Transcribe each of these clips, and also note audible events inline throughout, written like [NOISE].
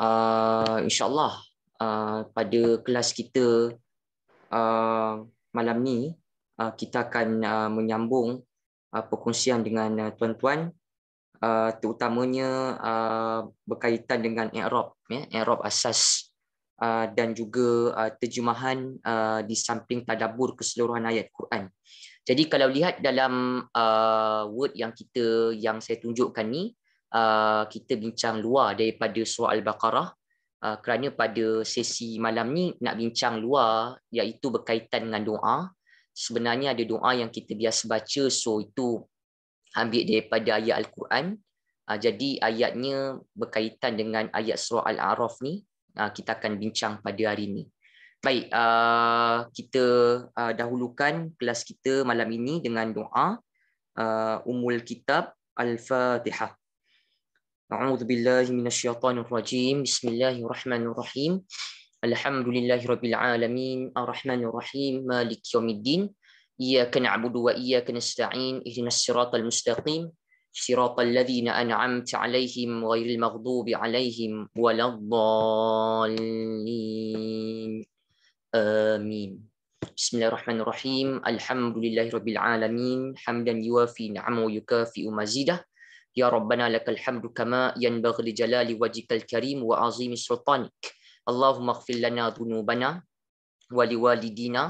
uh, insyaallah uh, pada kelas kita uh, malam ni uh, kita akan uh, menyambung uh, perkongsian dengan tuan-tuan uh, terutamanya uh, berkaitan dengan Arab, ya i'rab asas Uh, dan juga uh, terjemahan uh, di samping tadabur keseluruhan ayat Quran. Jadi kalau lihat dalam uh, word yang kita yang saya tunjukkan ni, Uh, kita bincang luar daripada surah Al-Baqarah uh, kerana pada sesi malam ni nak bincang luar iaitu berkaitan dengan doa. Sebenarnya ada doa yang kita biasa baca so itu ambil daripada ayat Al-Quran. Uh, jadi ayatnya berkaitan dengan ayat surah Al-A'raf ni uh, kita akan bincang pada hari ni Baik, uh, kita uh, dahulukan kelas kita malam ini dengan doa uh, Umul Kitab Al-Fatihah. أعوذ بالله من الشيطان الرجيم بسم الله الرحمن الرحيم الحمد لله رب العالمين الرحمن الرحيم مالك يوم الدين إياك نعبد وإياك نستعين اهدنا الصراط المستقيم صراط الذين أنعمت عليهم غير المغضوب عليهم ولا الضالين آمين بسم الله الرحمن الرحيم الحمد لله رب العالمين حمدا يوافي نعمه ويكافئ مزيده يا ربنا لك الحمد كما ينبغي لجلال وجهك الكريم وعظيم سلطانك اللهم اغفر لنا ذنوبنا ولوالدينا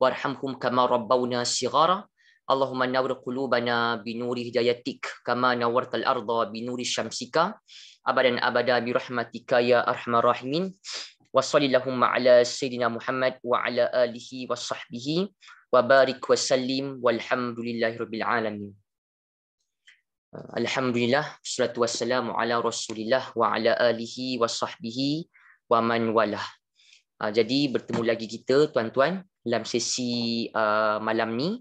وارحمهم كما ربونا صغارا اللهم نور قلوبنا بنور هدايتك كما نورت الأرض بنور شمسك أبدا أبدا برحمتك يا أرحم الراحمين وصل اللهم على سيدنا محمد وعلى آله وصحبه وبارك وسلم والحمد لله رب العالمين Uh, Alhamdulillah, salatu wassalamu ala rasulillah wa ala alihi wa sahbihi wa man walah. Uh, jadi bertemu lagi kita tuan-tuan dalam sesi uh, malam ni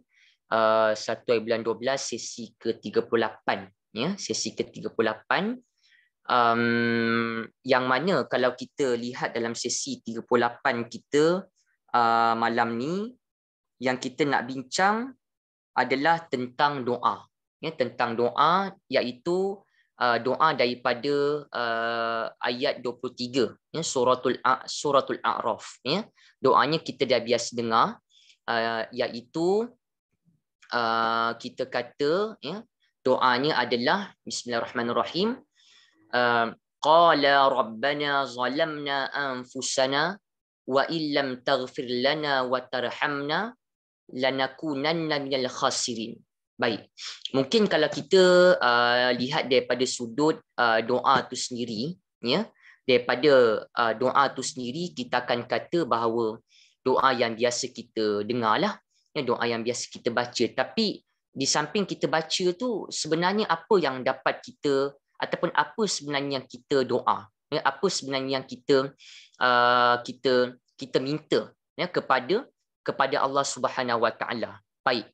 uh, 1 hari bulan 12 sesi ke-38 ya sesi ke-38 um, yang mana kalau kita lihat dalam sesi 38 kita uh, malam ni yang kita nak bincang adalah tentang doa ya tentang doa iaitu uh, doa daripada uh, ayat 23 ya suratul A, suratul a'raf ya doanya kita dah biasa dengar uh, iaitu uh, kita kata ya doanya adalah bismillahirrahmanirrahim uh, qala rabbana zalamna anfusana wa illam taghfir lana wa tarhamna lanakunanna minal khasirin Baik. Mungkin kalau kita uh, lihat daripada sudut uh, doa tu sendiri, ya, daripada uh, doa tu sendiri kita akan kata bahawa doa yang biasa kita dengarlah, ya, doa yang biasa kita baca. Tapi di samping kita baca tu sebenarnya apa yang dapat kita ataupun apa sebenarnya yang kita doa? Ya, apa sebenarnya yang kita uh, kita kita minta ya, kepada kepada Allah Subhanahu Wa Taala? Baik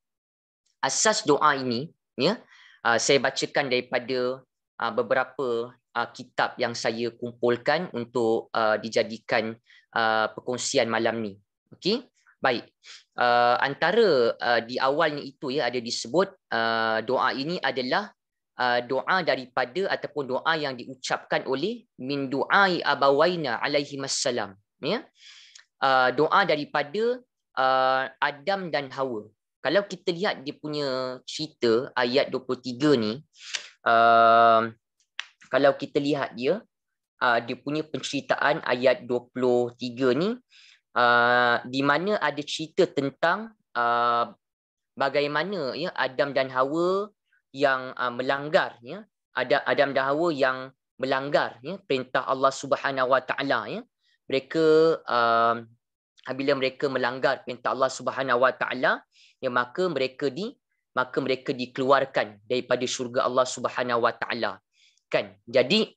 asas doa ini ya uh, saya bacakan daripada uh, beberapa uh, kitab yang saya kumpulkan untuk uh, dijadikan uh, perkongsian malam ni okey baik uh, antara uh, di awalnya itu ya ada disebut uh, doa ini adalah uh, doa daripada ataupun doa yang diucapkan oleh min duai abawaina alaihi wassalam ya uh, doa daripada uh, Adam dan Hawa kalau kita lihat dia punya cerita ayat 23 ni uh, kalau kita lihat dia uh, dia punya penceritaan ayat 23 ni uh, di mana ada cerita tentang uh, bagaimana ya Adam dan Hawa yang uh, melanggar ya ada Adam dan Hawa yang melanggar ya perintah Allah Subhanahu Wa Taala ya mereka uh, um, bila mereka melanggar perintah Allah Subhanahu Wa Taala yang maka mereka di maka mereka dikeluarkan daripada syurga Allah Subhanahu Wa Taala kan jadi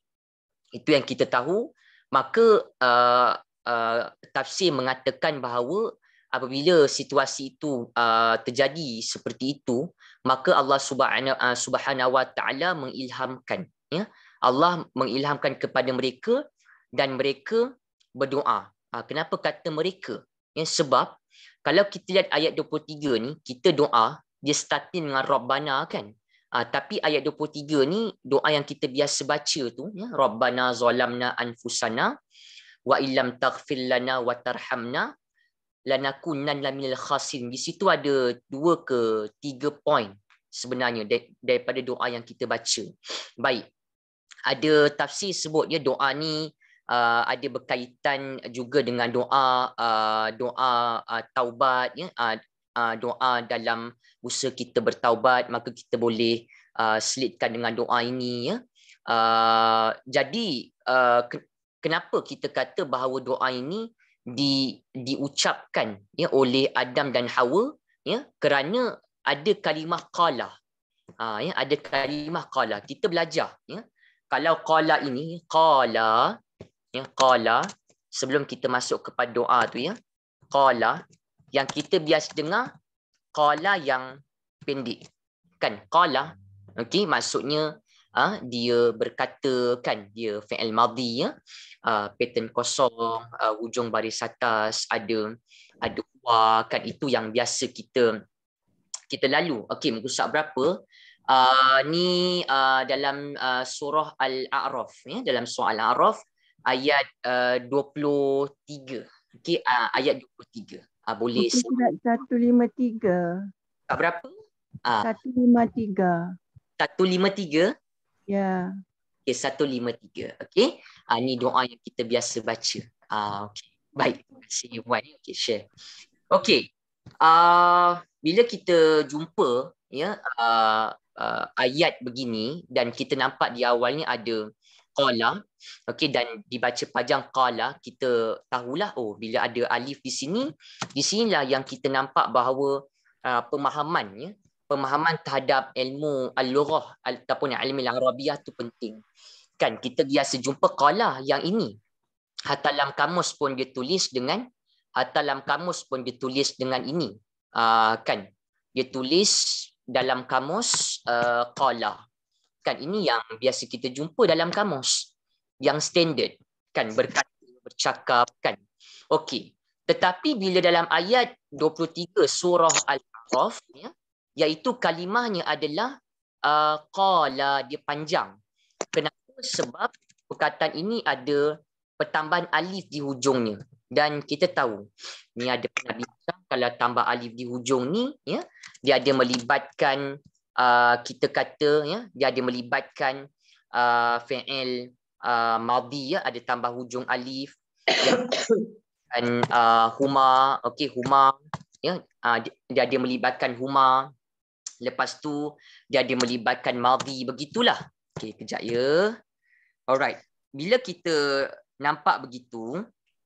itu yang kita tahu maka uh, uh, tafsir mengatakan bahawa apabila situasi itu uh, terjadi seperti itu maka Allah uh, Subhanahu uh, Wa Taala mengilhamkan ya Allah mengilhamkan kepada mereka dan mereka berdoa uh, kenapa kata mereka ya sebab kalau kita lihat ayat 23 ni kita doa dia starting dengan rabbana kan uh, tapi ayat 23 ni doa yang kita biasa baca tu ya rabbana zalamna anfusana wa illam taghfir lana wa tarhamna lanakunanna lamil khasin. di situ ada dua ke tiga poin sebenarnya daripada doa yang kita baca baik ada tafsir sebut dia doa ni uh, ada berkaitan juga dengan doa uh, doa uh, taubat ya uh, uh, doa dalam usaha kita bertaubat maka kita boleh uh, selitkan dengan doa ini ya uh, jadi uh, ke- kenapa kita kata bahawa doa ini di diucapkan ya oleh Adam dan Hawa ya kerana ada kalimah qala ha, uh, ya ada kalimah qala kita belajar ya kalau qala ini qala ya qala sebelum kita masuk kepada doa tu ya qala yang kita biasa dengar qala yang pendek kan qala okey maksudnya ah ha, dia berkata kan dia fi'il madhi ya ha, pattern kosong ha, hujung baris atas ada ada wa kan itu yang biasa kita kita lalu okey muka surat berapa Uh, ni uh, dalam uh, surah Al-A'raf ya dalam surah Al-A'raf ayat uh, 23. Okey, uh, ayat 23. Uh, ah, boleh surat 153. Ah berapa? Ah uh, 153. 153? Ya. Yeah. Okey, 153. Okey. Ah uh, ni doa yang kita biasa baca. Ah uh, okey. Baik. Terima kasih Wan. Okey, share. Okey. Ah uh, bila kita jumpa ya yeah, uh, ah, uh, ayat begini dan kita nampak di awalnya ada qala okey dan dibaca panjang qala kita tahulah oh bila ada alif di sini di sinilah yang kita nampak bahawa uh, pemahaman ya pemahaman terhadap ilmu al-lughah ataupun ilmu al-arabiyah tu penting kan kita biasa jumpa qala yang ini hatta dalam kamus pun ditulis dengan hatta dalam kamus pun ditulis dengan ini uh, kan dia tulis dalam kamus uh, qala berkat ini yang biasa kita jumpa dalam kamus yang standard kan berkat bercakap kan okey tetapi bila dalam ayat 23 surah al-a'raf ya iaitu kalimahnya adalah uh, qala dia panjang kenapa sebab perkataan ini ada pertambahan alif di hujungnya dan kita tahu ni ada pernah kalau tambah alif di hujung ni ya dia ada melibatkan Uh, kita kata ya dia ada melibatkan uh, fi'il uh, madhi ya ada tambah hujung alif ya. dan uh, huma okey huma ya uh, dia ada melibatkan huma lepas tu dia ada melibatkan madhi begitulah okey kejap ya alright bila kita nampak begitu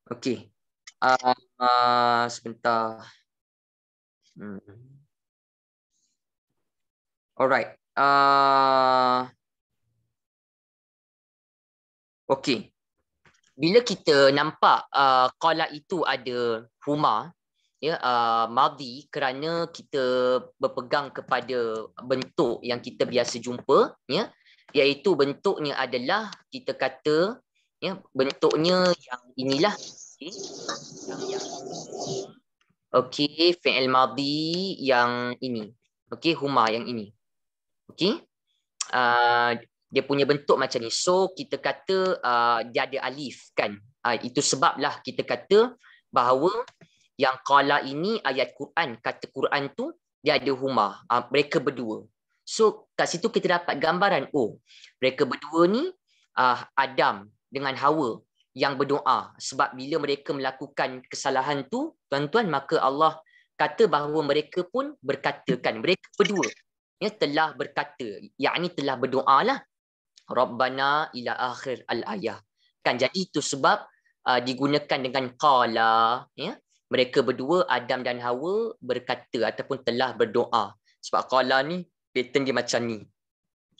okey uh, uh, sebentar hmm. Alright. Uh, okay. Bila kita nampak uh, itu ada huma, ya, uh, madi kerana kita berpegang kepada bentuk yang kita biasa jumpa, ya, iaitu bentuknya adalah kita kata ya bentuknya yang inilah okey eh, okay, fi'il madi yang ini okey huma yang ini okay uh, ah, dia punya bentuk macam ni so kita kata uh, dia ada alif kan uh, itu sebablah kita kata bahawa yang qala ini ayat Quran kata Quran tu dia ada huma uh, mereka berdua so kat situ kita dapat gambaran oh mereka berdua ni uh, Adam dengan Hawa yang berdoa sebab bila mereka melakukan kesalahan tu tuan-tuan maka Allah kata bahawa mereka pun berkatakan mereka berdua ya telah berkata yakni telah berdoa lah rabbana ila akhir al ayah kan jadi itu sebab uh, digunakan dengan qala ya mereka berdua Adam dan Hawa berkata ataupun telah berdoa sebab qala ni pattern dia macam ni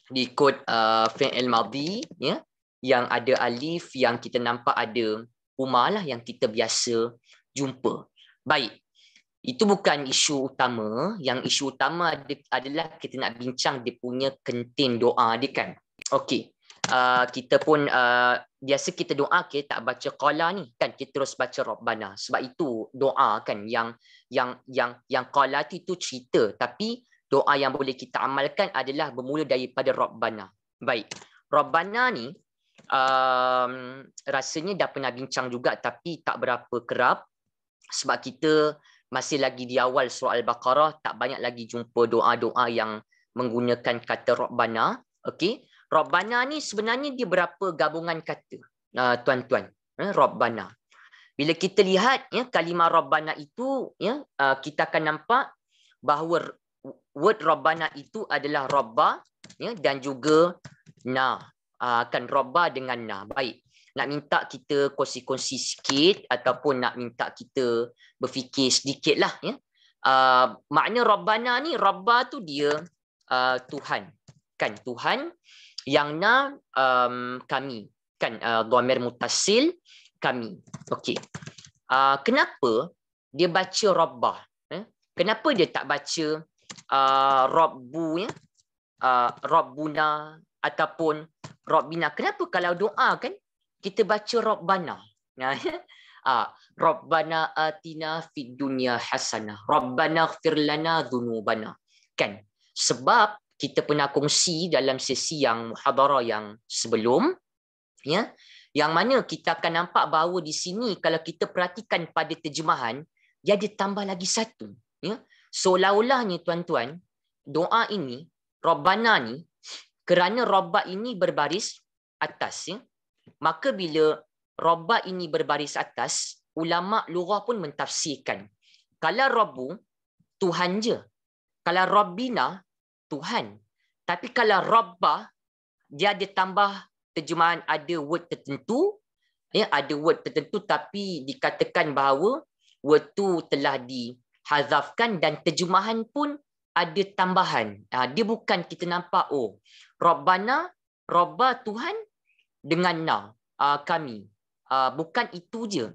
diikut uh, fi'il madhi ya yang ada alif yang kita nampak ada umalah yang kita biasa jumpa baik itu bukan isu utama yang isu utama adalah kita nak bincang dia punya kentin doa dia kan okey Uh, kita pun uh, biasa kita doa kita tak baca qala ni kan kita terus baca rabbana sebab itu doa kan yang yang yang yang qala tu itu cerita tapi doa yang boleh kita amalkan adalah bermula daripada rabbana baik rabbana ni um, rasanya dah pernah bincang juga tapi tak berapa kerap sebab kita masih lagi di awal surah al-baqarah tak banyak lagi jumpa doa-doa yang menggunakan kata rabbana okey rabbana ni sebenarnya dia berapa gabungan kata uh, tuan-tuan eh, rabbana bila kita lihat ya kalimah rabbana itu ya uh, kita akan nampak bahawa word rabbana itu adalah rabba ya dan juga na uh, ah, akan rabba dengan na baik nak minta kita kongsi-kongsi sikit ataupun nak minta kita berfikir sedikit lah. Ya. Uh, makna Rabbana ni, Rabbah tu dia uh, Tuhan. Kan, Tuhan yang na um, kami. Kan, uh, Dhamir Mutasil, kami. Okey. Uh, kenapa dia baca Rabbah? Eh? Kenapa dia tak baca uh, Rabbu, ya? Uh, Rabbuna ataupun Rabbina. Kenapa kalau doa kan kita baca Rabbana. [LAUGHS] Ah, Rabbana atina fid dunya hasanah. Rabbana ighfir lana dhunubana. Kan? Sebab kita pernah kongsi dalam sesi yang muhadarah yang sebelum ya yang mana kita akan nampak bahawa di sini kalau kita perhatikan pada terjemahan dia ada tambah lagi satu ya seolah-olahnya tuan-tuan doa ini rabbana ni kerana rabba ini berbaris atas ya Maka bila robat ini berbaris atas, ulama lughah pun mentafsirkan. Kalau Rabbu, Tuhan je. Kalau Rabbina, Tuhan. Tapi kalau Rabbah, dia ada tambah terjemahan ada word tertentu. Ya, ada word tertentu tapi dikatakan bahawa word tu telah dihazafkan dan terjemahan pun ada tambahan. Ha, dia bukan kita nampak, oh, Rabbana, Rabbah Tuhan, denganna uh, ah, kami. Uh, bukan itu je.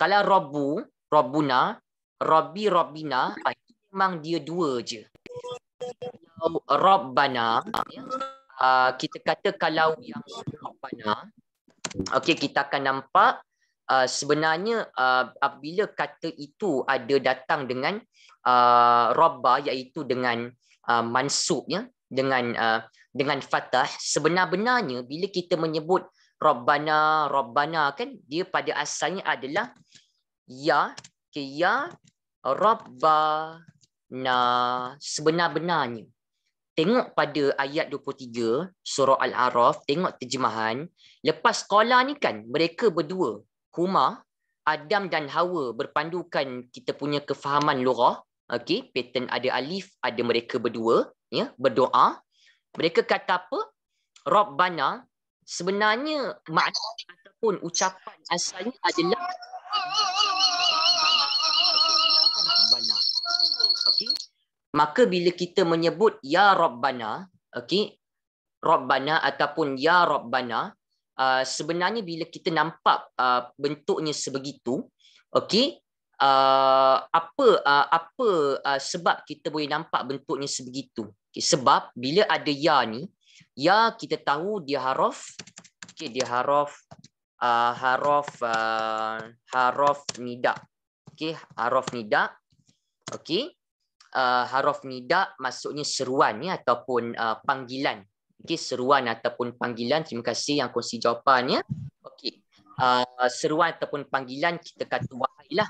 Kalau Rabbu, Rabbuna, Rabbi, Rabbina, ah, memang dia dua je. Kalau Rabbana, uh, kita kata kalau yang Rabbana, okay, kita akan nampak uh, sebenarnya uh, apabila kata itu ada datang dengan uh, Rabba, iaitu dengan uh, mansub, ya, dengan uh, dengan fatah sebenarnya bila kita menyebut rabbana rabbana kan dia pada asalnya adalah ya ke ya rabba sebenarnya tengok pada ayat 23 surah al-araf tengok terjemahan lepas qala ni kan mereka berdua huma Adam dan Hawa berpandukan kita punya kefahaman lughah okey pattern ada alif ada mereka berdua ya berdoa mereka kata apa? Rabbana sebenarnya makna ataupun ucapan asalnya adalah Rabbana. Okey. Maka bila kita menyebut ya Rabbana, okey, Rabbana ataupun ya Rabbana, uh, sebenarnya bila kita nampak uh, bentuknya sebegitu, okey, Uh, apa uh, apa uh, sebab kita boleh nampak bentuknya sebegitu Okay, sebab bila ada ya ni, ya kita tahu dia harf okay dia harf uh, harf uh, harf nida. okay harf nida. okay Uh, harf nida maksudnya seruan ni ataupun uh, panggilan. okay seruan ataupun panggilan. Terima kasih yang kongsi jawapannya. okay Uh, seruan ataupun panggilan kita kata wahailah.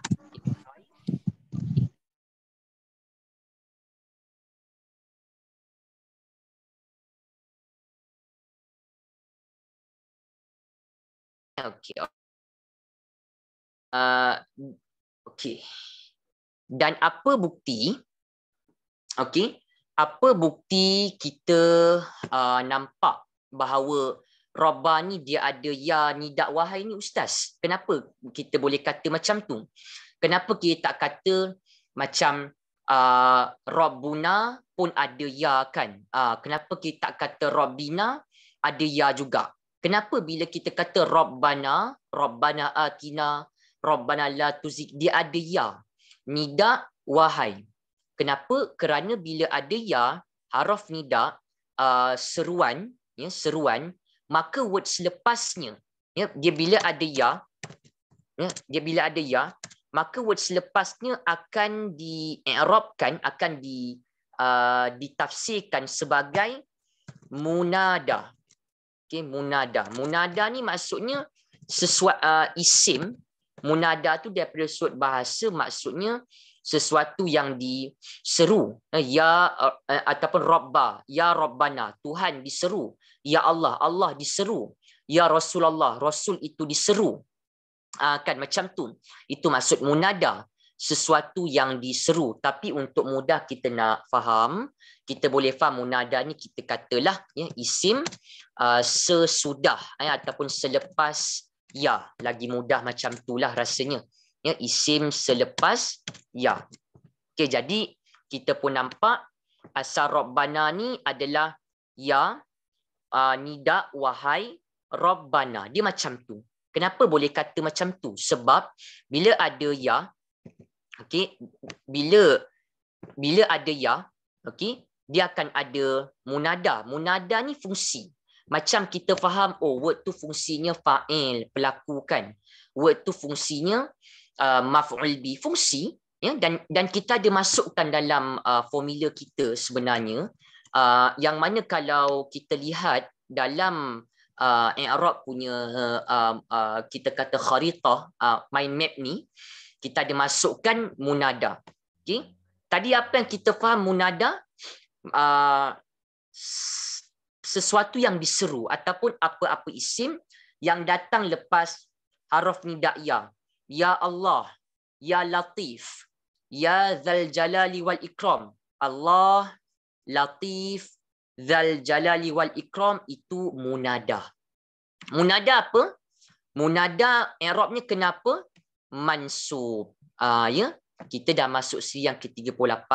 Okay, Uh, okey. Dan apa bukti? okay? Apa bukti kita uh, nampak bahawa Rabah ni dia ada ya ni dakwahai ni ustaz? Kenapa kita boleh kata macam tu? Kenapa kita tak kata macam uh, Rabbuna pun ada ya kan? Uh, kenapa kita tak kata Rabbina ada ya juga? Kenapa bila kita kata Rabbana, Rabbana atina, Rabbana la tuzik, dia ada ya. Nida, wahai. Kenapa? Kerana bila ada ya, haraf nida, uh, seruan, ya, seruan, maka word selepasnya, ya, dia bila ada ya, ya, dia bila ada ya, maka word selepasnya akan di-erobkan, akan di, uh, ditafsirkan sebagai munada okay, munada. Munada ni maksudnya sesuatu uh, isim munada tu daripada sudut bahasa maksudnya sesuatu yang diseru eh, ya uh, uh, ataupun robba ya robbana tuhan diseru ya allah allah diseru ya rasulullah rasul itu diseru ah, Kan macam tu itu maksud munada sesuatu yang diseru tapi untuk mudah kita nak faham kita boleh faham munada ni kita katalah ya isim uh, sesudah ya, ataupun selepas ya lagi mudah macam tulah rasanya ya isim selepas ya okey jadi kita pun nampak asar rabbana ni adalah ya uh, nida wahai rabbana dia macam tu kenapa boleh kata macam tu sebab bila ada ya okey bila bila ada ya okey dia akan ada munada munada ni fungsi macam kita faham oh word tu fungsinya fa'il pelakukan word tu fungsinya uh, maf'ul bi fungsi ya dan dan kita ada masukkan dalam uh, formula kita sebenarnya uh, yang mana kalau kita lihat dalam uh, i'rab punya uh, uh, kita kata kharitah uh, mind map ni kita ada masukkan munada. Okey. Tadi apa yang kita faham munada uh, sesuatu yang diseru ataupun apa-apa isim yang datang lepas haraf nidaiyah. Ya Allah, ya Latif, ya Zal Jalali wal Ikram. Allah Latif Zal Jalali wal Ikram itu munada. Munada apa? Munada eropnya kenapa? mansub. Uh, ya, kita dah masuk siri yang ke-38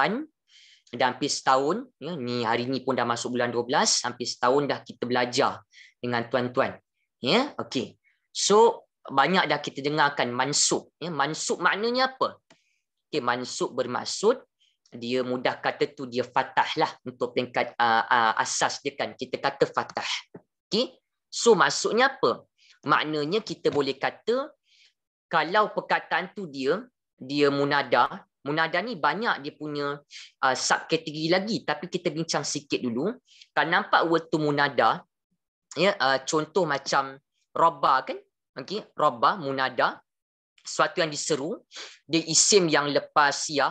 dah hampir setahun ya ni hari ni pun dah masuk bulan 12 hampir setahun dah kita belajar dengan tuan-tuan ya okey so banyak dah kita dengarkan mansub ya mansub maknanya apa okey mansub bermaksud dia mudah kata tu dia fatah lah untuk peringkat uh, ah, uh, ah, asas dia kan kita kata fatah okey so maksudnya apa maknanya kita boleh kata kalau perkataan tu dia dia munada munada ni banyak dia punya uh, subkategori lagi tapi kita bincang sikit dulu kalau nampak word tu munada ya uh, contoh macam robba kan okey robba munada sesuatu yang diseru dia isim yang lepas sia. Ya,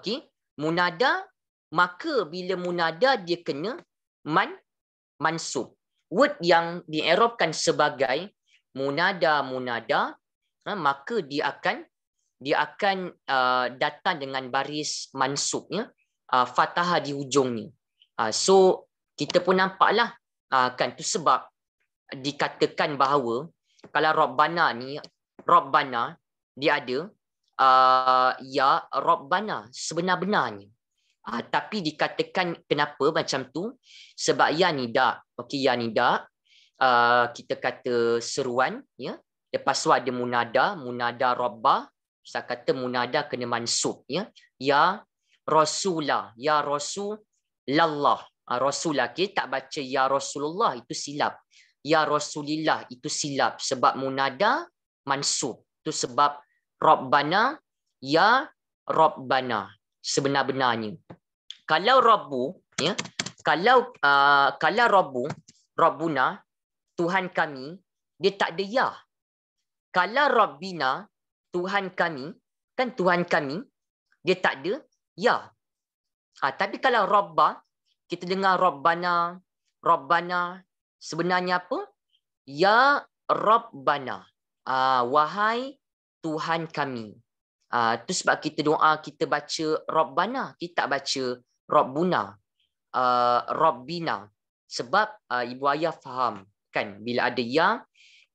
okey munada maka bila munada dia kena man mansub word yang dierobkan sebagai munada munada ha, maka dia akan dia akan uh, datang dengan baris mansubnya uh, fataha di hujungnya. Uh, so kita pun nampaklah uh, kan tu sebab dikatakan bahawa kalau robbana ni robbana dia ada uh, ya robbana sebenar-benarnya uh, tapi dikatakan kenapa macam tu sebab ya ni dak okey ya ni dak uh, kita kata seruan ya Lepas tu ada munada, munada rabbah. Saya kata munada kena mansub. Ya, ya rasulah, ya rasul lallah. Ha, rasulah, okay? tak baca ya rasulullah, itu silap. Ya rasulillah, itu silap. Sebab munada mansub. Itu sebab robbana. ya robbana Sebenar-benarnya. Kalau rabbu, ya, kalau uh, kalau rabbu, rabbuna, Tuhan kami, dia tak ada ya kalau Rabbina, Tuhan kami, kan Tuhan kami, dia tak ada, ya. Ha, tapi kalau Rabba, kita dengar Rabbana, Rabbana, sebenarnya apa? Ya Rabbana, ha, wahai Tuhan kami. Ha, sebab kita doa, kita baca Rabbana, kita tak baca Rabbuna, uh, ha, Rabbina. Sebab uh, ibu ayah faham, kan? Bila ada ya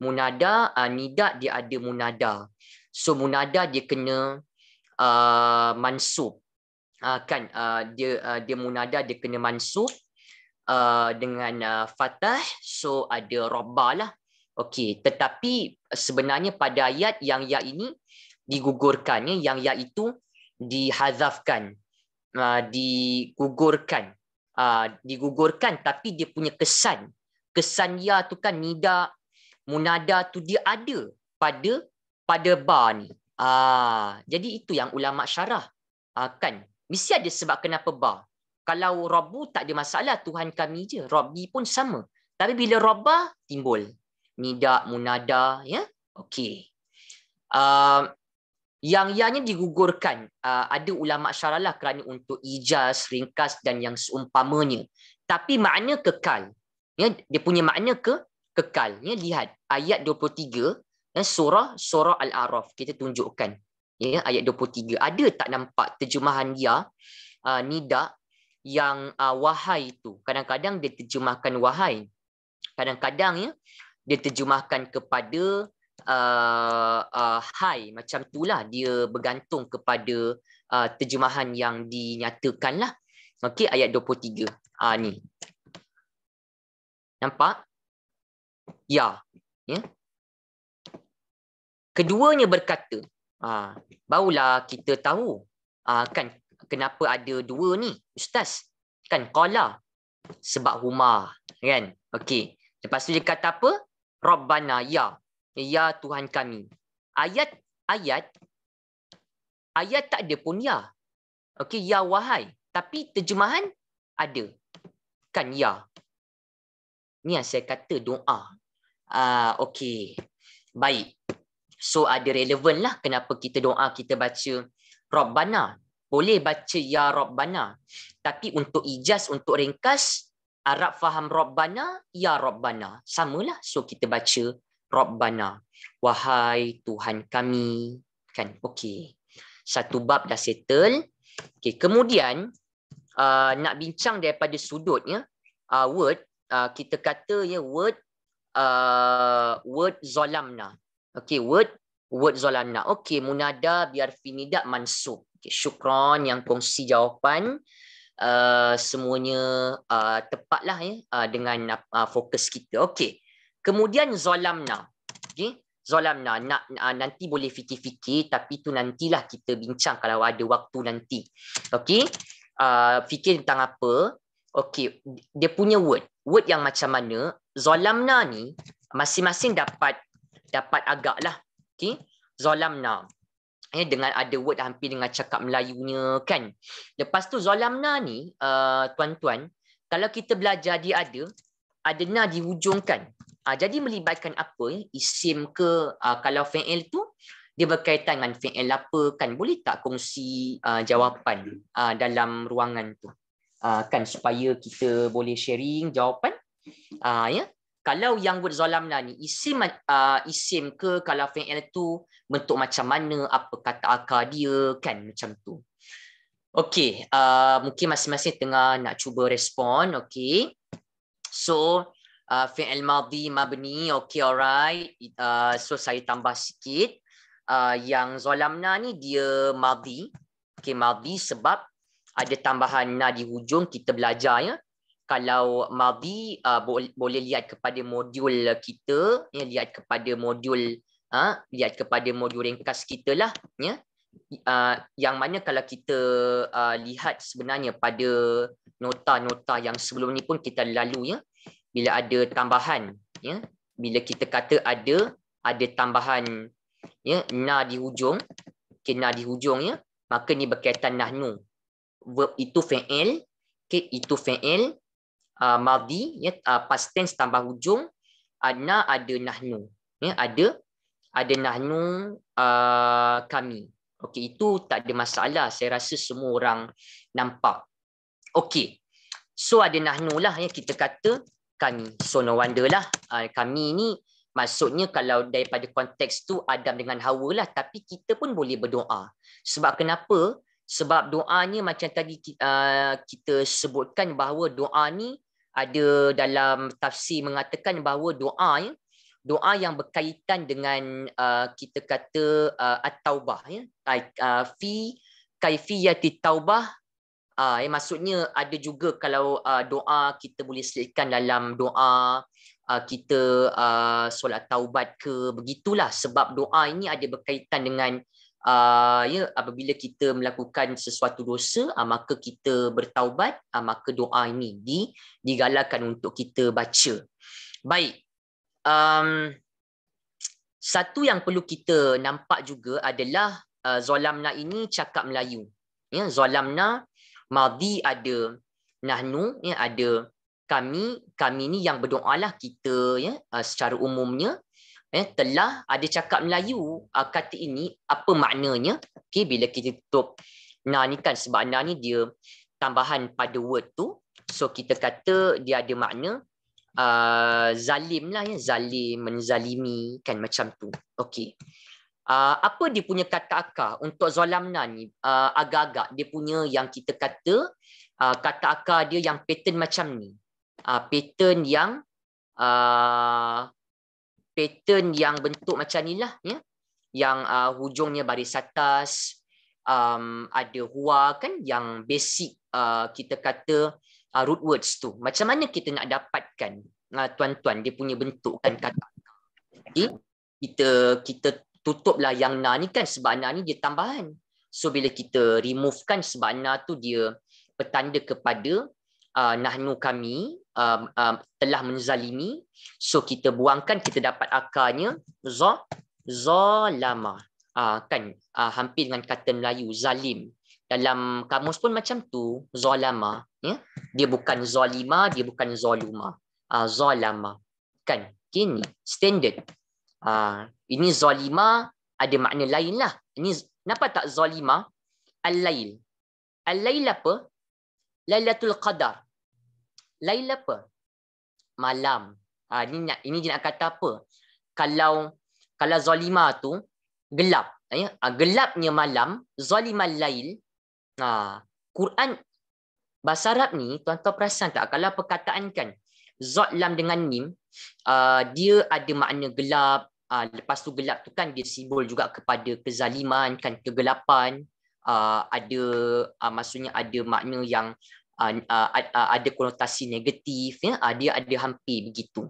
munada uh, ah, nidak dia ada munada so munada dia kena uh, mansub uh, kan uh, dia uh, dia munada dia kena mansub uh, dengan uh, fatah so ada robbalah, okey tetapi sebenarnya pada ayat yang ya ini digugurkan ya yang ya itu dihazafkan uh, digugurkan uh, digugurkan tapi dia punya kesan kesan ya tu kan nidak munada tu dia ada pada pada bar ni. Ah, jadi itu yang ulama syarah akan ah, kan? mesti ada sebab kenapa bar. Kalau Rabbu tak ada masalah Tuhan kami je, Rabbi pun sama. Tapi bila Rabba timbul nida munada ya. Okey. Ah, yang ianya digugurkan ah, ada ulama syarah lah kerana untuk ijaz, ringkas dan yang seumpamanya. Tapi makna kekal. Ya, dia punya makna ke kekal. Ya, lihat ayat 23 ya, surah surah Al-Araf. Kita tunjukkan ya, ayat 23. Ada tak nampak terjemahan dia uh, nida yang uh, wahai itu. Kadang-kadang dia terjemahkan wahai. Kadang-kadang ya, dia terjemahkan kepada uh, uh, hai. Macam itulah dia bergantung kepada uh, terjemahan yang dinyatakan. Lah. Okey, ayat 23. Uh, ah, ni. Nampak? ya ya keduanya berkata ah ha, barulah kita tahu ha, kan kenapa ada dua ni ustaz kan qala sebab huma kan okey lepas tu dia kata apa rabbana ya ya tuhan kami ayat ayat ayat tak ada pun ya okey ya wahai tapi terjemahan ada kan ya ni yang saya kata doa uh, ah, okay, Baik. So ada relevan lah kenapa kita doa kita baca Rabbana. Boleh baca Ya Rabbana. Tapi untuk ijaz, untuk ringkas, Arab faham Rabbana, Ya Rabbana. Sama lah. So kita baca Rabbana. Wahai Tuhan kami. Kan? Okay. Satu bab dah settle. Okay Kemudian, uh, nak bincang daripada sudutnya, uh, word, uh, kita kata ya word uh, word zalamna. okay word word zalamna. okay munada biar finidak mansub. Okey, syukran yang kongsi jawapan. Uh, semuanya uh, tepatlah ya uh, dengan uh, fokus kita. Okey. Kemudian zalamna. Okey. Zalamna nak uh, nanti boleh fikir-fikir tapi tu nantilah kita bincang kalau ada waktu nanti. Okey. Uh, fikir tentang apa? Okey, dia punya word word yang macam mana zalamna ni masing-masing dapat dapat agaklah okey zalamna ya eh, dengan ada word hampir dengan cakap Melayunya kan lepas tu zalamna ni uh, tuan-tuan kalau kita belajar dia ada ada na di hujung kan uh, jadi melibatkan apa eh, isim ke uh, kalau fi'il tu dia berkaitan dengan fi'il apa kan boleh tak kongsi uh, jawapan uh, dalam ruangan tu uh, kan supaya kita boleh sharing jawapan uh, ya kalau yang buat zalamna lah ni isim uh, isim ke kalau fi'il tu bentuk macam mana apa kata akar dia kan macam tu okey uh, mungkin masing-masing tengah nak cuba respon okey so Uh, fi'il madhi mabni okay alright uh, so saya tambah sikit uh, yang zalamna lah ni dia madhi okay madhi sebab ada tambahan na di hujung kita belajar ya kalau madi uh, ah, bo- boleh lihat kepada modul kita ya lihat kepada modul uh, lihat kepada modul ringkas kita lah ya uh, yang mana kalau kita uh, lihat sebenarnya pada nota-nota yang sebelum ni pun kita lalu ya bila ada tambahan ya bila kita kata ada ada tambahan ya na di hujung kena okay, di hujung ya maka ni berkaitan nahnu verb itu fa'il, ke okay, itu fa'il, uh, ah, madi, ya, uh, past tense tambah hujung, ana ada nahnu, ya, ada ada nahnu uh, kami. Okey, itu tak ada masalah. Saya rasa semua orang nampak. Okey, so ada nahnu lah yang kita kata kami. So no wonder lah uh, kami ni Maksudnya kalau daripada konteks tu Adam dengan Hawa lah. Tapi kita pun boleh berdoa. Sebab kenapa? sebab doanya macam tadi uh, kita sebutkan bahawa doa ni ada dalam tafsir mengatakan bahawa doa ya doa yang berkaitan dengan uh, kita kata uh, at-taubah ya uh, fi kaifiyati taubah uh, ya maksudnya ada juga kalau uh, doa kita boleh selitkan dalam doa uh, kita uh, solat taubat ke begitulah sebab doa ini ada berkaitan dengan uh, ya apabila kita melakukan sesuatu dosa uh, maka kita bertaubat uh, maka doa ini di digalakkan untuk kita baca baik um satu yang perlu kita nampak juga adalah uh, zalamna ini cakap Melayu ya zalamna madi ada nahnu ya ada kami kami ni yang berdoalah kita ya uh, secara umumnya eh, telah ada cakap Melayu uh, kata ini apa maknanya Okey, bila kita tutup na ni kan sebab na ni dia tambahan pada word tu so kita kata dia ada makna uh, zalim lah ya zalim menzalimi kan macam tu okey uh, apa dia punya kata akar untuk zalamna ni uh, agak-agak dia punya yang kita kata uh, kata akar dia yang pattern macam ni uh, pattern yang uh, pattern yang bentuk macam inilah ya yang uh, hujungnya baris atas um, ada hua kan yang basic uh, kita kata uh, root words tu macam mana kita nak dapatkan uh, tuan-tuan dia punya bentuk kan kata okay? kita kita tutuplah yang na ni kan sebab na ni dia tambahan so bila kita remove kan sebab na tu dia petanda kepada uh, nahnu kami um, um, telah menzalimi so kita buangkan kita dapat akarnya za zalama uh, kan uh, hampir dengan kata Melayu zalim dalam kamus pun macam tu zalama ya dia bukan zalima dia bukan zaluma uh, zalama kan kini standard uh, ini zalima ada makna lain lah ini kenapa tak zalima al-lail al-lail apa Lailatul Qadar. Lail apa? Malam. Ha, ini, nak, ini dia nak kata apa? Kalau kalau zalimah tu gelap. Ya? Ha, gelapnya malam, zalimal lail. Ha, Quran bahasa Arab ni, tuan-tuan perasan tak? Kalau perkataan kan, zalam dengan mim, uh, dia ada makna gelap. Uh, lepas tu gelap tu kan dia simbol juga kepada kezaliman, kan kegelapan uh, ada uh, maksudnya ada makna yang uh, uh, uh, ada konotasi negatif ya uh, dia ada hampir begitu.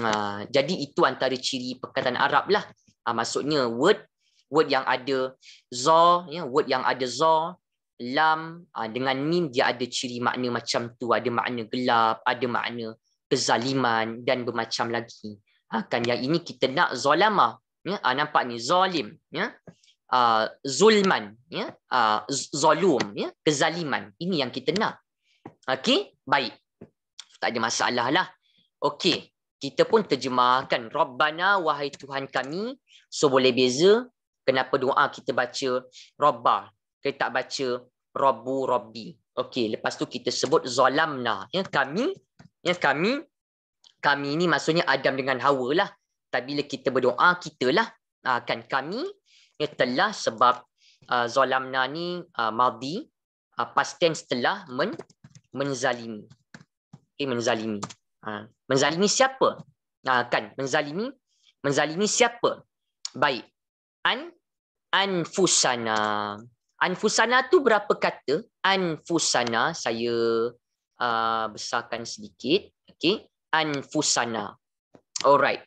Uh, jadi itu antara ciri perkataan Arab lah. Uh, maksudnya word word yang ada za ya word yang ada za lam uh, dengan mim dia ada ciri makna macam tu ada makna gelap ada makna kezaliman dan bermacam lagi. Akan uh, yang ini kita nak zalama ya uh, nampak ni zalim ya uh, zulman ya uh, zalum ya kezaliman ini yang kita nak okey baik tak ada masalah lah okey kita pun terjemahkan rabbana wahai tuhan kami so boleh beza kenapa doa kita baca robba kita tak baca rabbu rabbi okey lepas tu kita sebut zalamna ya kami ya kami kami ni maksudnya Adam dengan Hawa lah. Tapi bila kita berdoa, kita lah. Ah, kan kami, ia telah sebab uh, zalamna ni uh, madi uh, past tense telah men menzalimi okay, eh, menzalimi uh, menzalimi siapa uh, kan menzalimi menzalimi siapa baik an anfusana anfusana tu berapa kata anfusana saya uh, besarkan sedikit okey anfusana alright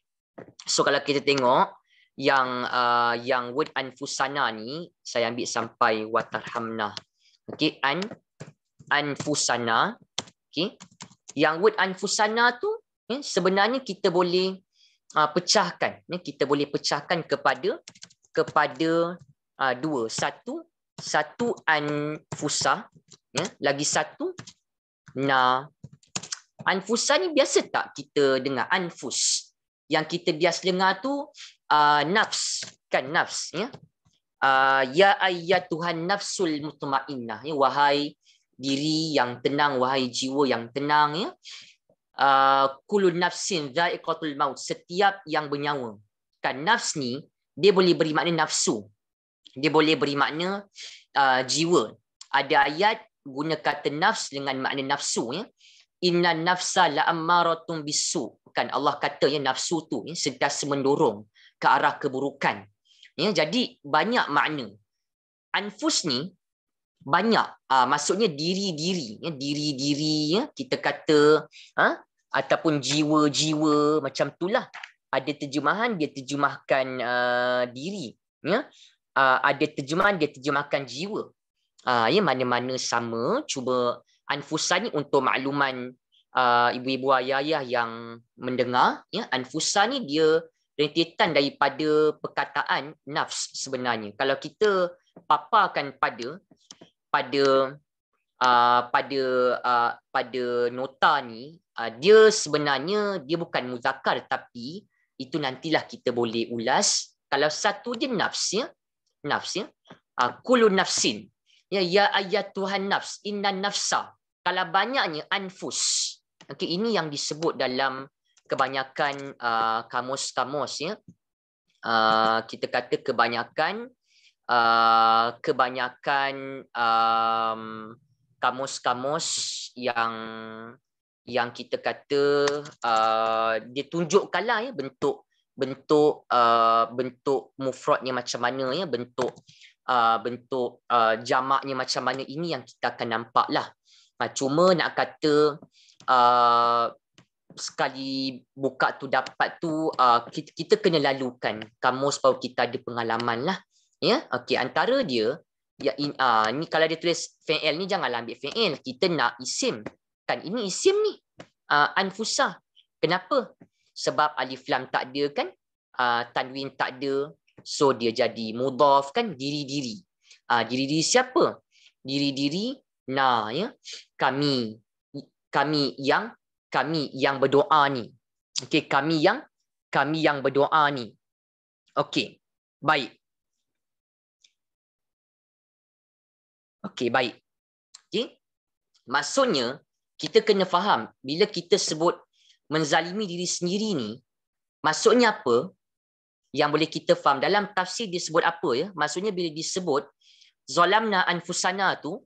so kalau kita tengok yang uh, yang word anfusana ni saya ambil sampai watarhamna. Okey, an anfusana. Okey. Yang word anfusana tu eh, sebenarnya kita boleh uh, pecahkan. Eh, kita boleh pecahkan kepada kepada uh, dua. Satu satu anfusa, eh, lagi satu na. Anfusa ni biasa tak kita dengar anfus? Yang kita biasa dengar tu uh, nafs kan nafs ya uh, ya ayat Tuhan nafsul mutmainnah ya wahai diri yang tenang wahai jiwa yang tenang ya ah, kullu uh, nafsin dha'iqatul maut setiap yang bernyawa kan nafs ni dia boleh beri makna nafsu dia boleh beri makna uh, jiwa ada ayat guna kata nafs dengan makna nafsu ya inna nafsala la'ammaratun bisu kan Allah kata ya nafsu tu ya, sentiasa mendorong ke arah keburukan. Ya, jadi banyak makna. Anfus ni banyak uh, maksudnya diri-diri ya, diri-diri ya kita kata ha ataupun jiwa-jiwa macam itulah ada terjemahan dia terjemahkan uh, diri ya uh, ada terjemahan dia terjemahkan jiwa uh, ya mana-mana sama cuba anfusa ni untuk makluman uh, ibu-ibu ayah-ayah yang mendengar ya anfusa ni dia rentetan daripada perkataan nafs sebenarnya. Kalau kita paparkan pada pada uh, pada uh, pada nota ni, uh, dia sebenarnya dia bukan muzakkar tapi itu nantilah kita boleh ulas. Kalau satu je nafs ya, nafs ya. Uh, nafsin. Ya ya ayat Tuhan nafs inna nafsa. Kalau banyaknya anfus. Okey ini yang disebut dalam kebanyakan uh, kamus-kamus ya. Uh, kita kata kebanyakan uh, kebanyakan um, kamus-kamus yang yang kita kata uh, dia tunjukkanlah ya bentuk bentuk uh, bentuk mufradnya macam mana ya bentuk uh, bentuk uh, jamaknya macam mana ini yang kita akan nampaklah. cuma nak kata uh, sekali buka tu dapat tu uh, kita, kita kena lalukan kamu supaya kita ada pengalaman lah ya yeah? okey antara dia ya in, uh, ni kalau dia tulis fi'il ni janganlah ambil fi'il kita nak isim kan ini isim ni uh, anfusa kenapa sebab alif lam tak ada kan uh, tanwin tak ada so dia jadi mudhaf kan diri-diri uh, diri-diri siapa diri-diri na ya kami kami yang kami yang berdoa ni. Okey, kami yang kami yang berdoa ni. Okey. Baik. Okey, baik. Okey. Maksudnya kita kena faham bila kita sebut menzalimi diri sendiri ni, maksudnya apa? Yang boleh kita faham dalam tafsir dia sebut apa ya? Maksudnya bila disebut zalamna anfusana tu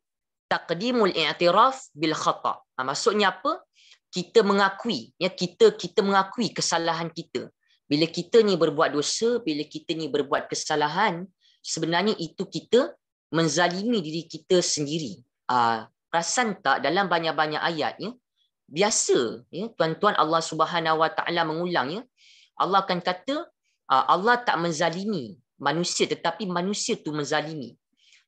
taqdimul i'tiraf bil khata. Ha, maksudnya apa? kita mengakui ya kita kita mengakui kesalahan kita bila kita ni berbuat dosa bila kita ni berbuat kesalahan sebenarnya itu kita menzalimi diri kita sendiri uh, perasan tak dalam banyak-banyak ayat ya biasa ya tuan-tuan Allah Subhanahu Wa Taala mengulang ya Allah akan kata ah, Allah tak menzalimi manusia tetapi manusia tu menzalimi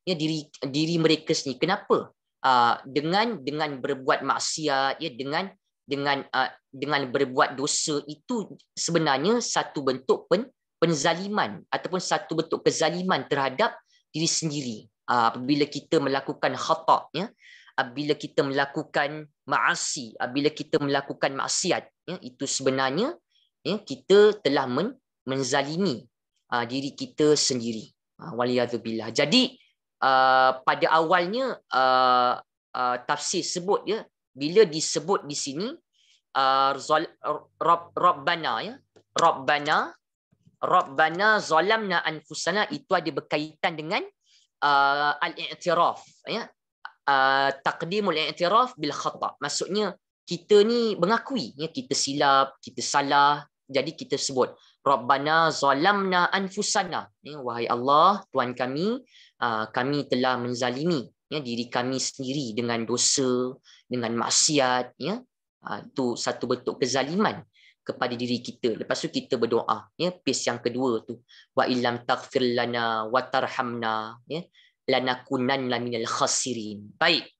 ya diri diri mereka sendiri kenapa ah, dengan dengan berbuat maksiat ya dengan dengan uh, dengan berbuat dosa itu sebenarnya satu bentuk pen, penzaliman ataupun satu bentuk kezaliman terhadap diri sendiri uh, apabila kita melakukan khata ya apabila kita melakukan maasi apabila kita melakukan maksiat ya itu sebenarnya ya kita telah men, menzalimi uh, diri kita sendiri uh, ah, waliyadzubillah jadi uh, pada awalnya uh, uh, tafsir sebut ya bila disebut di sini uh, rob robbana ya robbana robbana zalamna anfusana itu ada berkaitan dengan uh, al-i'tiraf ya uh, taqdimul i'tiraf bil khata maksudnya kita ni mengakui ya kita silap kita salah jadi kita sebut Rabbana zalamna anfusana. Ya, wahai Allah, tuan kami, uh, kami telah menzalimi ya diri kami sendiri dengan dosa dengan maksiat ya ha, itu satu bentuk kezaliman kepada diri kita lepas tu kita berdoa ya pis yang kedua tu wa illam taghfir lana wa tarhamna ya lanakunanna minal khasirin baik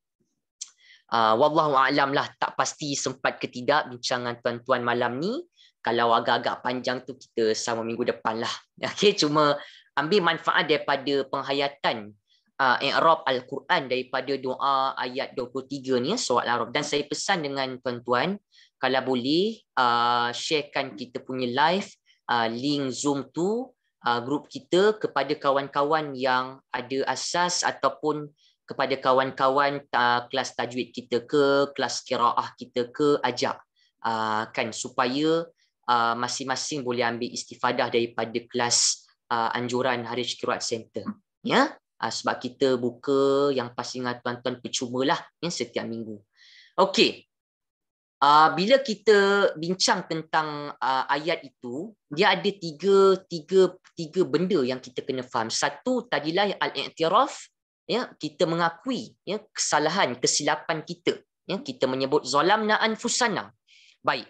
uh, wallahu a'lam lah tak pasti sempat ketidak bincangan tuan-tuan malam ni kalau agak-agak panjang tu kita sama minggu depan lah. [LAUGHS] Okay, cuma ambil manfaat daripada penghayatan uh, i'rab al-Quran daripada doa ayat 23 ni surah al-Arab dan saya pesan dengan tuan-tuan kalau boleh uh, sharekan kita punya live uh, link Zoom tu uh, grup kita kepada kawan-kawan yang ada asas ataupun kepada kawan-kawan uh, kelas tajwid kita ke kelas kiraah kita ke ajak uh, kan supaya uh, masing-masing boleh ambil istifadah daripada kelas uh, anjuran Harish Kiraat Center ya yeah? uh, sebab kita buka yang pasti dengan tuan-tuan lah ya, setiap minggu. Okey. Uh, bila kita bincang tentang uh, ayat itu, dia ada tiga, tiga, tiga benda yang kita kena faham. Satu, tadilah al-i'tiraf, ya, kita mengakui ya, kesalahan, kesilapan kita. Ya, kita menyebut zalamna anfusana. Baik,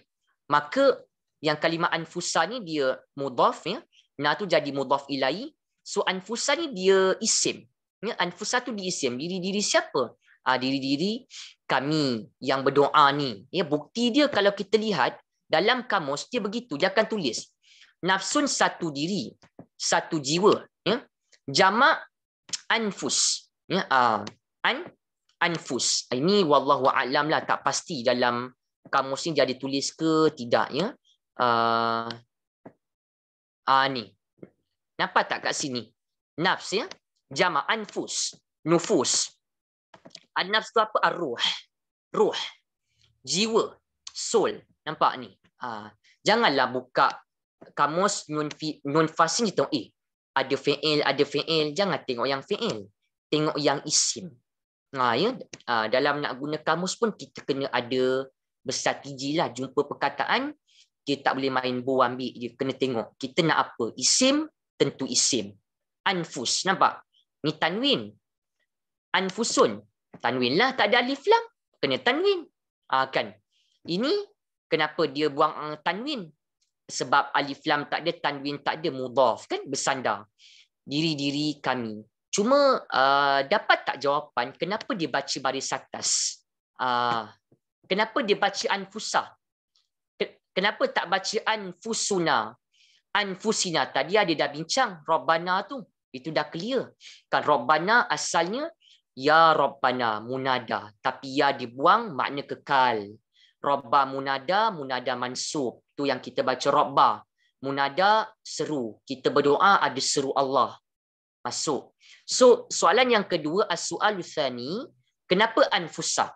maka yang kalimah anfusa ni dia mudaf, ya, na tu jadi mudaf ilai, So anfusa ni dia isim. Ya, anfusa tu dia isim. Diri-diri siapa? Ah, diri-diri kami yang berdoa ni. Ya, bukti dia kalau kita lihat dalam kamus dia begitu. Dia akan tulis. Nafsun satu diri. Satu jiwa. Ya. Jama' anfus. Ya, ah, an anfus. Ah, ini wallahu a'lam lah tak pasti dalam kamus ni dia ada tulis ke tidak ya. Ah, ah ni. Nampak tak kat sini? Nafs ya. Jama' anfus. Nufus. An-nafs tu apa? Ar-ruh. Ruh. Jiwa. Soul. Nampak ni? Ha. Janganlah buka kamus non-fas ni tengok eh. Ada fi'il, ada fi'il. Jangan tengok yang fi'il. Tengok yang isim. Ha, ya? ha, dalam nak guna kamus pun kita kena ada bersatiji lah. Jumpa perkataan, kita tak boleh main buang ambil. Dia kena tengok. Kita nak apa? Isim tentu isim. Anfus, nampak? Ni tanwin. Anfusun. Tanwin lah, tak ada alif lam. Kena tanwin. Ah, kan? Ini kenapa dia buang ah, tanwin. Sebab alif lam tak ada, tanwin tak ada, mudhaf kan? Bersandar. Diri-diri kami. Cuma uh, dapat tak jawapan kenapa dia baca baris atas? Uh, kenapa dia baca anfusah? Kenapa tak bacaan fusuna? anfusina tadi ada dah bincang robbana tu itu dah clear kan robbana asalnya ya robbana munada tapi ya dibuang makna kekal robba munada munada mansub tu yang kita baca robba munada seru kita berdoa ada seru Allah masuk so soalan yang kedua as-su'al tsani kenapa anfusa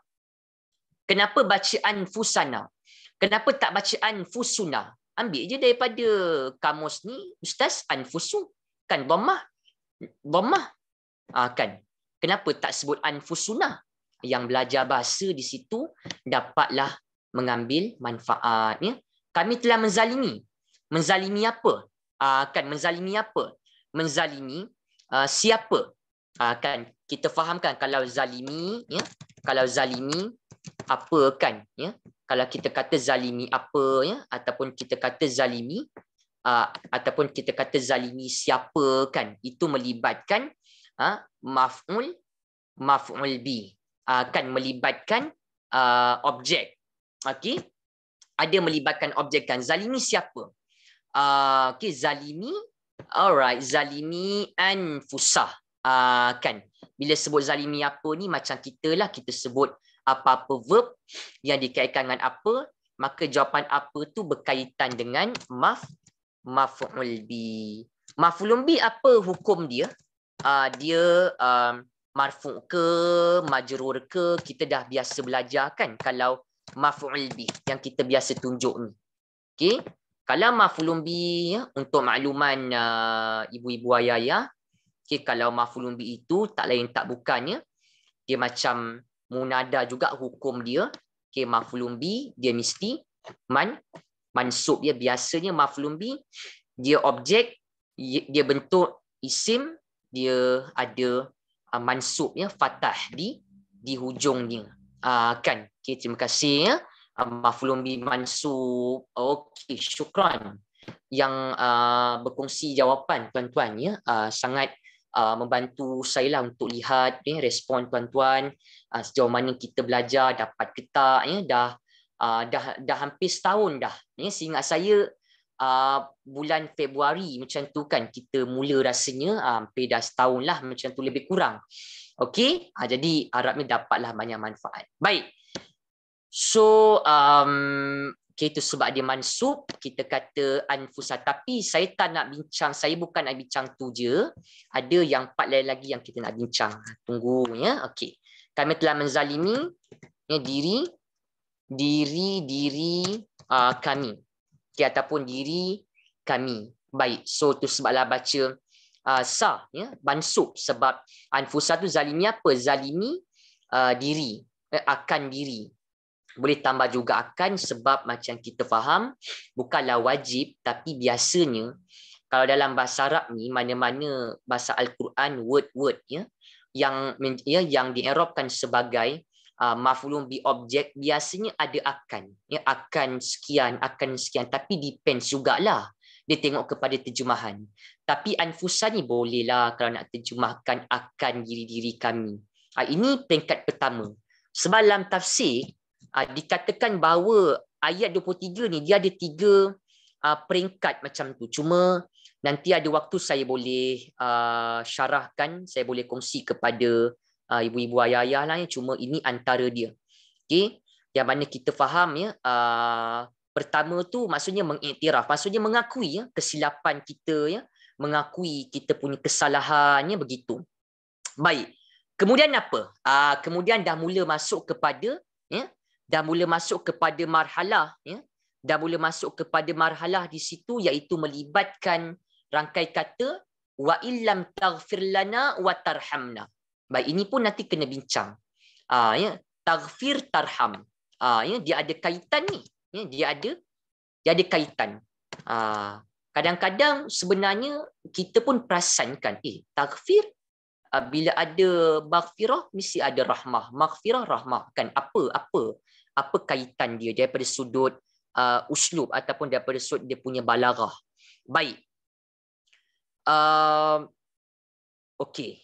kenapa bacaan fusana kenapa tak bacaan fusuna ambil je daripada kamus ni ustaz anfusu kan dhammah dhammah ah kan kenapa tak sebut anfusuna yang belajar bahasa di situ dapatlah mengambil manfaatnya kami telah menzalimi menzalimi apa akan ah, menzalimi apa menzalimi uh, siapa akan ah, kita fahamkan kalau zalimi ya kalau zalimi apa kan ya kalau kita kata zalimi apa ya ataupun kita kata zalimi uh, ataupun kita kata zalimi siapa kan itu melibatkan uh, maf'ul maf'ul bi uh, kan melibatkan uh, objek okey ada melibatkan objek kan zalimi siapa uh, okey zalimi alright zalimi anfusah uh, kan bila sebut zalimi apa ni macam kita lah kita sebut apa-apa verb yang dikaitkan dengan apa, maka jawapan apa tu berkaitan dengan maf maf'ul bi. Maf'ulun bi apa hukum dia? Uh, dia um, marfu ke, majrur ke, kita dah biasa belajar kan kalau maf'ul bi yang kita biasa tunjuk ni. Okey. Kalau maf'ulun bi ya, untuk makluman uh, ibu-ibu ayah-ayah, ya, okay, kalau maf'ulun bi itu tak lain tak bukannya dia macam munada juga hukum dia okey maflum bi dia mesti man mansub ya biasanya maflum bi dia objek dia bentuk isim dia ada uh, ah, mansub ya fatah di di hujungnya uh, kan okey terima kasih ya uh, ah, maflum bi mansub okey syukran yang uh, berkongsi jawapan tuan-tuan ya uh, sangat uh, membantu saya lah untuk lihat eh, respon tuan-tuan uh, sejauh mana kita belajar dapat ke tak ya eh, dah uh, dah dah hampir setahun dah ya eh. sehingga saya uh, bulan Februari macam tu kan kita mula rasanya uh, hampir dah setahun lah macam tu lebih kurang okey uh, jadi harapnya dapatlah banyak manfaat baik So um, Okay, itu sebab dia mansub, kita kata anfusa. Tapi saya tak nak bincang, saya bukan nak bincang tu je. Ada yang part lain lagi yang kita nak bincang. Tunggu ya. Okay. Kami telah menzalimi ya, diri, diri, diri uh, kami. Okay, ataupun diri kami. Baik, so itu sebablah baca uh, sa, ya, bansub. Sebab anfusa tu zalimi apa? Zalimi uh, diri, eh, akan diri boleh tambah juga akan sebab macam kita faham bukanlah wajib tapi biasanya kalau dalam bahasa Arab ni mana-mana bahasa al-Quran word-word ya yang ya yang dieropkan sebagai uh, ah, mafulum bi objek biasanya ada akan ya akan sekian akan sekian tapi depends jugalah dia tengok kepada terjemahan tapi anfusa ni bolehlah kalau nak terjemahkan akan diri-diri kami ah, ini peringkat pertama sebab dalam tafsir uh, dikatakan bahawa ayat 23 ni dia ada tiga uh, peringkat macam tu cuma nanti ada waktu saya boleh uh, syarahkan saya boleh kongsi kepada uh, ibu-ibu ayah-ayah lain cuma ini antara dia okay yang mana kita faham ya uh, pertama tu maksudnya mengiktiraf maksudnya mengakui ya kesilapan kita ya mengakui kita punya kesalahannya begitu baik kemudian apa uh, kemudian dah mula masuk kepada ya dah mula masuk kepada marhalah ya dah mula masuk kepada marhalah di situ iaitu melibatkan rangkai kata wa illam taghfir lana wa tarhamna baik ini pun nanti kena bincang ah ya taghfir tarham ah ya dia ada kaitan ni ya dia ada dia ada kaitan ah kadang-kadang sebenarnya kita pun perasan kan, eh taghfir ah, bila ada maghfirah mesti ada rahmah maghfirah rahmah kan apa apa apa kaitan dia daripada sudut uh, uslub ataupun daripada sudut dia punya balarah. Baik. Uh, um, okay.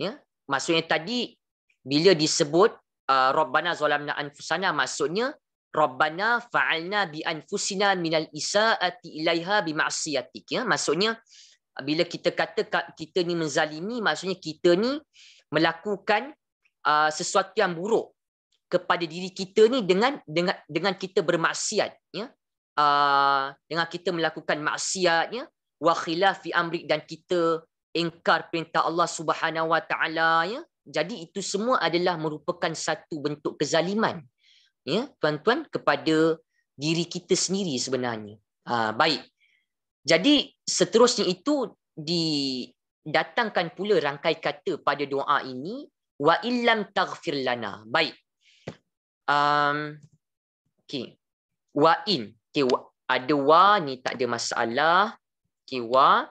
Ya, yeah? maksudnya tadi bila disebut uh, Rabbana zalamna anfusana maksudnya Rabbana fa'alna bi anfusina minal isaati ilaiha bi ma'siyatik ya maksudnya bila kita kata kita ni menzalimi maksudnya kita ni melakukan Uh, sesuatu yang buruk kepada diri kita ni dengan dengan dengan kita bermaksiat ya uh, dengan kita melakukan maksiat ya wa khilafi amri dan kita ingkar perintah Allah Subhanahu wa taala ya jadi itu semua adalah merupakan satu bentuk kezaliman ya tuan-tuan kepada diri kita sendiri sebenarnya ha, baik jadi seterusnya itu didatangkan pula rangkai kata pada doa ini wa illam taghfir lana. Baik. Um, okay. Wa in. Okay. Wa, ada wa ni tak ada masalah. Okay. Wa.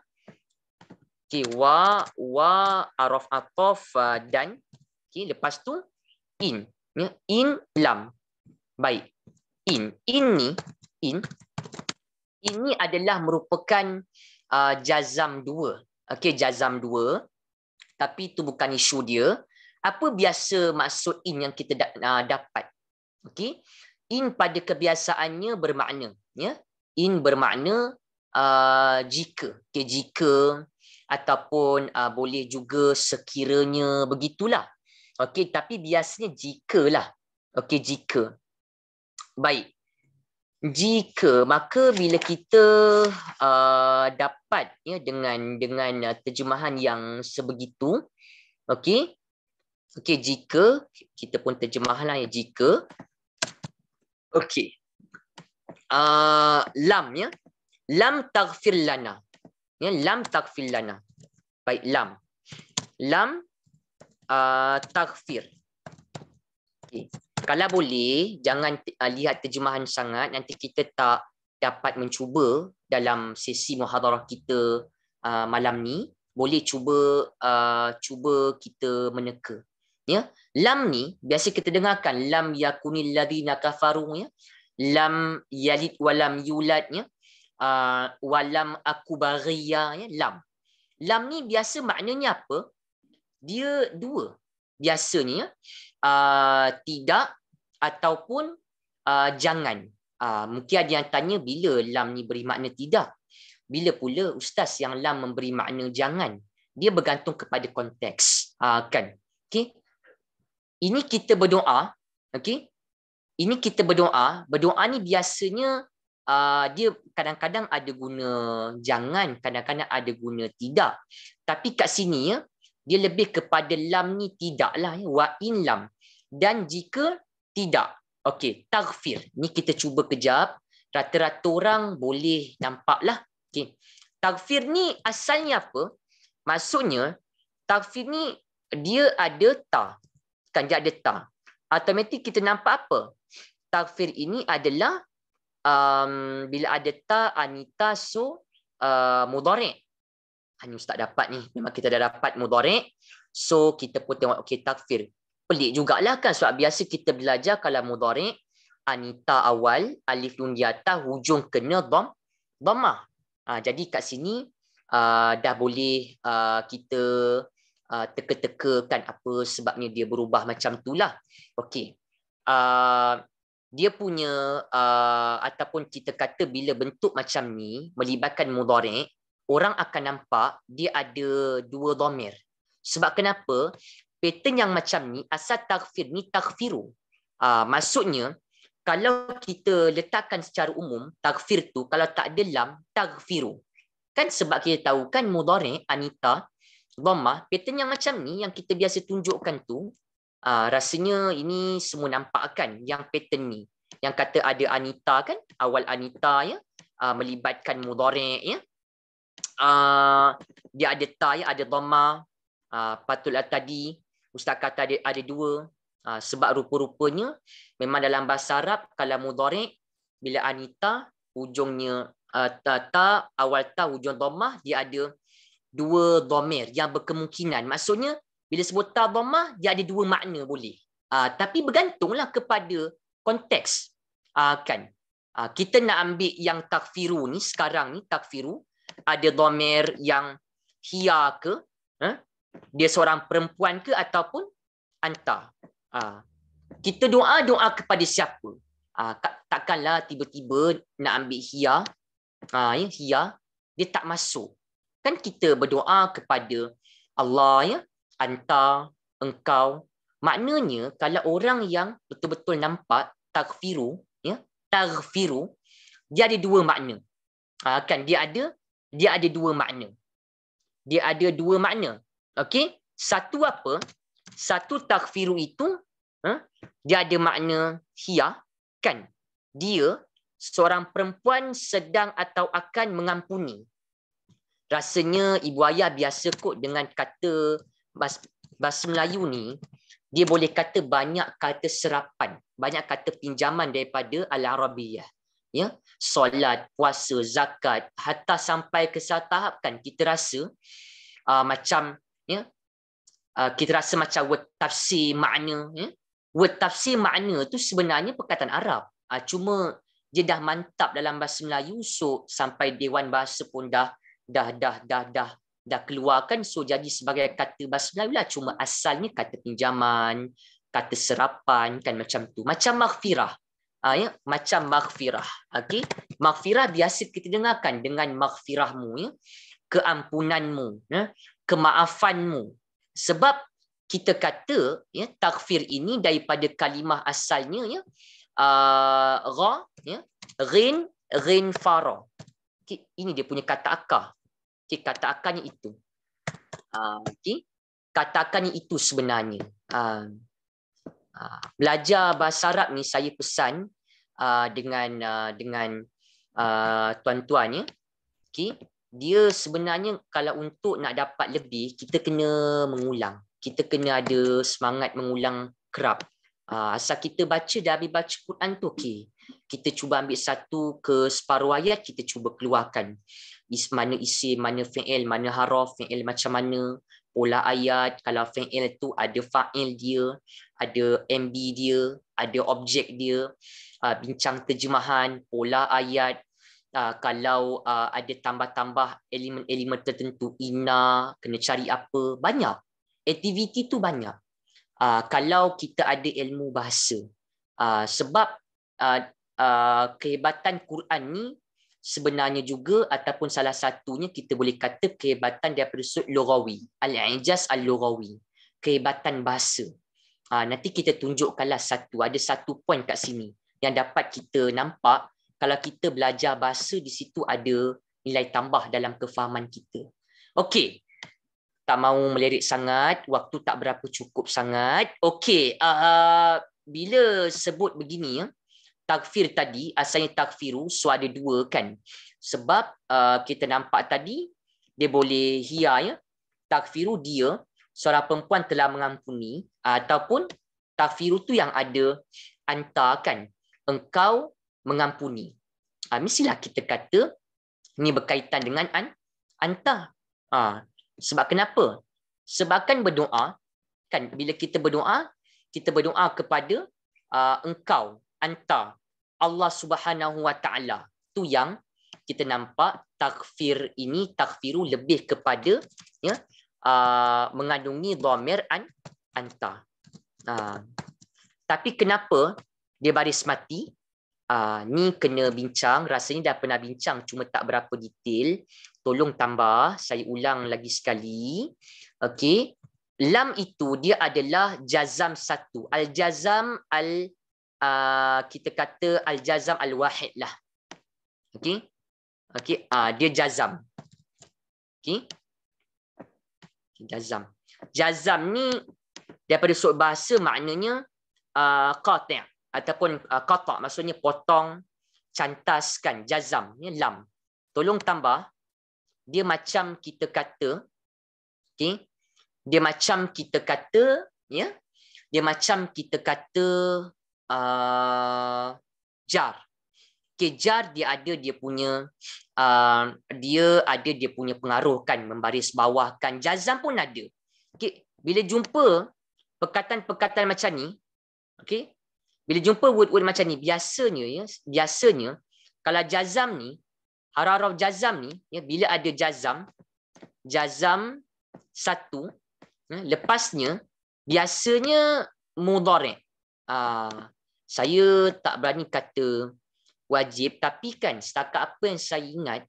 Okay. Wa. Wa. Araf atof uh, dan. Okay. Lepas tu. In. Ya, in lam. Baik. In. ini In. Ini adalah merupakan uh, jazam dua. Okay. Jazam dua. Tapi itu bukan isu dia apa biasa maksud in yang kita ah, dapat okey in pada kebiasaannya bermakna ya in bermakna uh, jika okay, jika ataupun uh, boleh juga sekiranya begitulah okey tapi biasanya jikalah okey jika baik jika maka bila kita uh, dapat ya dengan dengan terjemahan yang sebegitu okey Okey, jika kita pun terjemahlah ya jika okey. Uh, lam ya. Lam taghfir lana. Ya, lam taghfir lana. Baik lam. Lam uh, taghfir. Okey. Kalau boleh jangan uh, lihat terjemahan sangat nanti kita tak dapat mencuba dalam sesi muhadarah kita uh, malam ni boleh cuba uh, cuba kita meneka ya lam ni biasa kita dengarkan lam yakunil ladzina kafaru ya lam yalid walam yulad ya uh, ah, walam akubariya ya lam lam ni biasa maknanya apa dia dua biasanya ya uh, tidak ataupun uh, jangan uh, mungkin ada yang tanya bila lam ni beri makna tidak bila pula ustaz yang lam memberi makna jangan dia bergantung kepada konteks uh, kan okey ini kita berdoa, okey? Ini kita berdoa, berdoa ni biasanya uh, dia kadang-kadang ada guna jangan, kadang-kadang ada guna tidak. Tapi kat sini ya, dia lebih kepada lam ni tidaklah ya, wa in lam. Dan jika tidak, okey, taghfir. Ni kita cuba kejap, rata-rata orang boleh nampak lah, okay. Taghfir ni asalnya apa? Maksudnya taghfir ni dia ada ta tanjak dia ta. Automatik kita nampak apa? Takfir ini adalah um, bila ada ta anita so uh, mudhari'. Hanya ustaz dapat ni. Memang kita dah dapat mudhari'. So kita pun tengok okey takfir. Pelik jugalah kan sebab biasa kita belajar kalau mudhari' anita awal alif nun ya ta hujung kena dham dhammah. Ha, jadi kat sini uh, dah boleh uh, kita uh, teka-teka kan apa sebabnya dia berubah macam itulah. okay Uh, dia punya uh, ataupun kita kata bila bentuk macam ni melibatkan mudhari' orang akan nampak dia ada dua dhamir. Sebab kenapa? Pattern yang macam ni asal takfir ni takfiru. Uh, maksudnya kalau kita letakkan secara umum takfir tu kalau tak ada lam takfiru. Kan sebab kita tahu kan mudhari' anita dhammah, pattern yang macam ni yang kita biasa tunjukkan tu, uh, rasanya ini semua nampak kan yang pattern ni. Yang kata ada Anita kan, awal Anita ya, uh, melibatkan mudhari' ya. Uh, dia ada ta ya, ada dhammah, uh, patul tadi, ustaz kata ada, ada dua. Uh, sebab rupa-rupanya memang dalam bahasa Arab kalau mudhari' bila Anita ujungnya uh, ta, ta awal ta hujung dhammah dia ada dua dhamir yang berkemungkinan. Maksudnya bila sebut ta dhammah dia ada dua makna boleh. Uh, tapi bergantunglah kepada konteks. Uh, kan. Uh, kita nak ambil yang takfiru ni sekarang ni takfiru ada dhamir yang hia ke? Huh? Ha? Dia seorang perempuan ke ataupun anta? Uh, kita doa doa kepada siapa? Uh, takkanlah tiba-tiba nak ambil hia. Uh, ya, hia dia tak masuk kan kita berdoa kepada Allah ya anta engkau maknanya kalau orang yang betul-betul nampak taghfiru ya taghfiru dia ada dua makna ha, kan dia ada dia ada dua makna dia ada dua makna okey satu apa satu taghfiru itu ha, dia ada makna hia kan dia seorang perempuan sedang atau akan mengampuni rasanya ibu ayah biasa kot dengan kata bahas, bahasa Melayu ni dia boleh kata banyak kata serapan banyak kata pinjaman daripada al-arabiyah ya solat puasa zakat hatta sampai ke satu tahap kan kita rasa uh, macam ya uh, kita rasa macam word tafsir makna ya word tafsir makna tu sebenarnya perkataan arab uh, cuma dia dah mantap dalam bahasa Melayu so sampai dewan bahasa pun dah dah dah dah dah dah keluarkan so jadi sebagai kata bahasa Melayu lah cuma asalnya kata pinjaman kata serapan kan macam tu macam maghfirah ah ya macam maghfirah okey maghfirah biasa kita dengarkan dengan maghfirahmu ya keampunanmu ya kemaafanmu sebab kita kata ya takfir ini daripada kalimah asalnya ya uh, ra ya rin rin fara okay. ini dia punya kata akar Okay, katakannya itu. Uh, ah, okay. Katakannya itu sebenarnya. Uh, uh, belajar bahasa Arab ni saya pesan uh, dengan uh, dengan uh, tuan-tuannya. Okay. Dia sebenarnya kalau untuk nak dapat lebih, kita kena mengulang. Kita kena ada semangat mengulang kerap. Ah, asal kita baca dan habis baca Quran tu okey. Kita cuba ambil satu ke separuh ayat, kita cuba keluarkan. Is, mana isi, mana fi'il, mana haraf, fi'il macam mana. Pola ayat, kalau fi'il tu ada fa'il dia, ada MB dia, ada objek dia. Uh, bincang terjemahan, pola ayat. Uh, kalau uh, ada tambah-tambah elemen-elemen tertentu, ina, kena cari apa, banyak. Aktiviti tu banyak. Ah, kalau kita ada ilmu bahasa. Uh, sebab uh, uh, kehebatan Quran ni sebenarnya juga ataupun salah satunya kita boleh kata kehebatan dia sud lughawi, al-ijaz al-lughawi, kehebatan bahasa. Uh, nanti kita tunjukkanlah satu, ada satu poin kat sini yang dapat kita nampak kalau kita belajar bahasa di situ ada nilai tambah dalam kefahaman kita. Okey tak mau melirik sangat, waktu tak berapa cukup sangat. Okey, uh, uh, bila sebut begini, ya, takfir tadi, asalnya takfiru, so ada dua kan. Sebab uh, kita nampak tadi, dia boleh hia, ya. takfiru dia, seorang perempuan telah mengampuni, uh, ataupun takfiru tu yang ada anta kan, engkau mengampuni. Uh, mestilah kita kata, ini berkaitan dengan an antar. Uh, ah, sebab kenapa? Sebabkan berdoa, kan bila kita berdoa, kita berdoa kepada uh, engkau, anta, Allah subhanahu wa ta'ala. tu yang kita nampak takfir ini, takfiru lebih kepada ya, uh, mengandungi dhamir an, anta. Uh, tapi kenapa dia baris mati? Uh, ni kena bincang, rasanya dah pernah bincang cuma tak berapa detail tolong tambah saya ulang lagi sekali okey lam itu dia adalah jazam satu al jazam al uh, kita kata al jazam al wahid lah okey okey uh, dia jazam okey okay, jazam jazam ni daripada sub bahasa maknanya uh, qati' ataupun uh, qata' maksudnya potong cantaskan jazam ni lam tolong tambah dia macam kita kata okey dia macam kita kata ya dia macam kita kata uh, jar okey jar dia ada dia punya uh, dia ada dia punya pengaruh kan membaris bawahkan jazam pun ada okey bila jumpa perkataan-perkataan macam ni okey bila jumpa word-word macam ni biasanya ya biasanya kalau jazam ni araraf jazam ni ya bila ada jazam jazam satu ya, lepasnya biasanya mudhari aa, ah, saya tak berani kata wajib tapi kan setakat apa yang saya ingat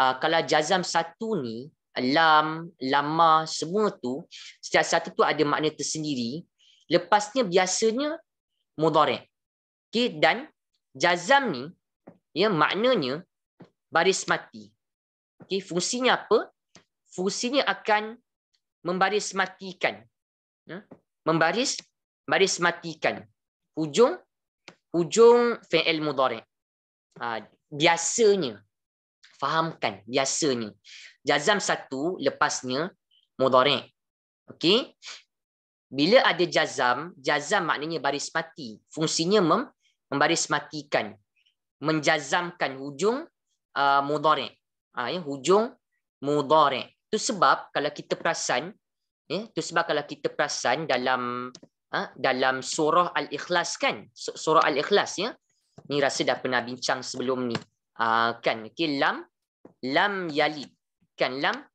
aa, ah, kalau jazam satu ni lam lama semua tu setiap satu tu ada makna tersendiri lepasnya biasanya mudhari okay, dan jazam ni ya maknanya baris mati. Okey, fungsinya apa? Fungsinya akan membaris matikan. Ya, membaris baris matikan Ujung, ujung fi'il mudhari'. Ha, biasanya fahamkan biasanya jazam satu lepasnya mudhari'. Okey. Bila ada jazam, jazam maknanya baris mati. Fungsinya mem, membaris matikan. Menjazamkan hujung uh, mudhari. Ha, ya, hujung mudhari. Itu sebab kalau kita perasan, ya, itu sebab kalau kita perasan dalam ha, dalam surah Al-Ikhlas kan? Surah Al-Ikhlas ya. Ni rasa dah pernah bincang sebelum ni. Uh, kan okay, lam lam yali kan lam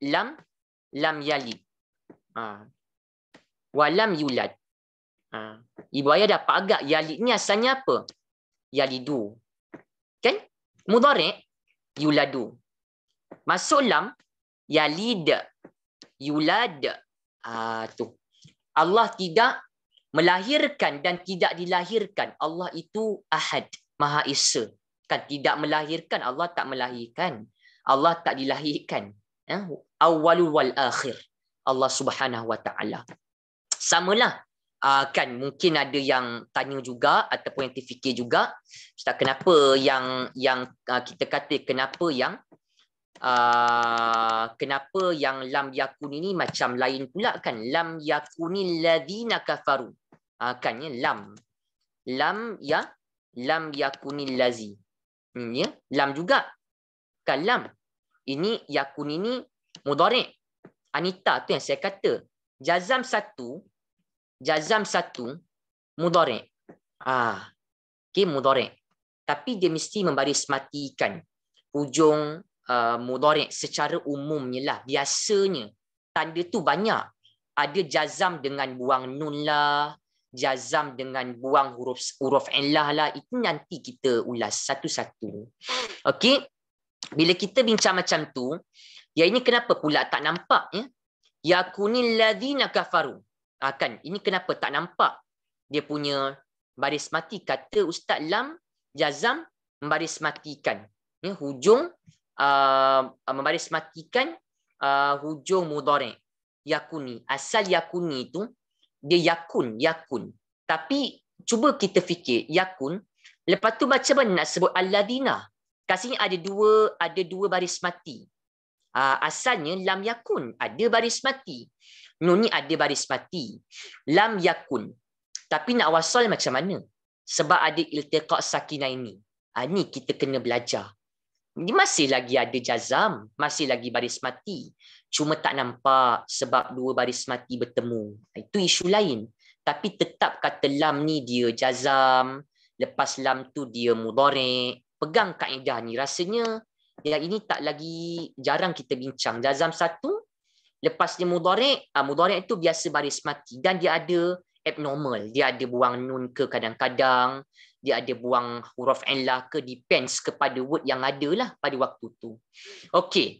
lam lam yali ha. Uh, walam yulad ha. ibu ayah dapat agak yali ni asalnya apa yalidu kan mudhari' yuladu. Masuk lam yalid yulad. Ah tu. Allah tidak melahirkan dan tidak dilahirkan. Allah itu Ahad, Maha Esa. Kan tidak melahirkan, Allah tak melahirkan. Allah tak dilahirkan. Ya, eh, awalul wal akhir. Allah Subhanahu wa taala. Samalah uh, kan mungkin ada yang tanya juga ataupun yang terfikir juga kita kenapa yang yang uh, kita kata kenapa yang uh, kenapa yang lam yakun ini macam lain pula kan lam yakuni ladzina kafaru uh, kan ya lam lam ya lam yakuni lazi hmm, ya lam juga kan lam ini yakun ini mudhari Anita tu yang saya kata jazam satu jazam satu mudorek. Ah, ha, okay, mudorek. Tapi dia mesti membaris matikan ujung uh, mudorek secara umumnya lah. Biasanya tanda tu banyak. Ada jazam dengan buang nun lah, jazam dengan buang huruf huruf illah lah itu nanti kita ulas satu-satu. Okay, Bila kita bincang macam tu, ya ini kenapa pula tak nampak ya? Yakunil ladzina kafaru akan ah, ini kenapa tak nampak dia punya baris mati kata ustaz lam jazam membaris matikan ya hujung uh, membaris matikan uh, hujung mudhari yakuni asal yakuni itu dia yakun yakun tapi cuba kita fikir yakun lepas tu macam mana nak sebut alladina kat ada dua ada dua baris mati uh, asalnya lam yakun ada baris mati Nun ni ada baris mati. Lam yakun. Tapi nak wasal macam mana? Sebab ada iltiqa sakinah ini. Ha, ni kita kena belajar. Ini masih lagi ada jazam. Masih lagi baris mati. Cuma tak nampak sebab dua baris mati bertemu. Ha, itu isu lain. Tapi tetap kata lam ni dia jazam. Lepas lam tu dia mudarek. Pegang kaedah ni. Rasanya yang ini tak lagi jarang kita bincang. Jazam satu, Lepas dia mudarik, uh, ah, mudarik itu biasa baris mati. Dan dia ada abnormal. Dia ada buang nun ke kadang-kadang. Dia ada buang huruf N lah ke. Depends kepada word yang ada lah pada waktu tu. Okey.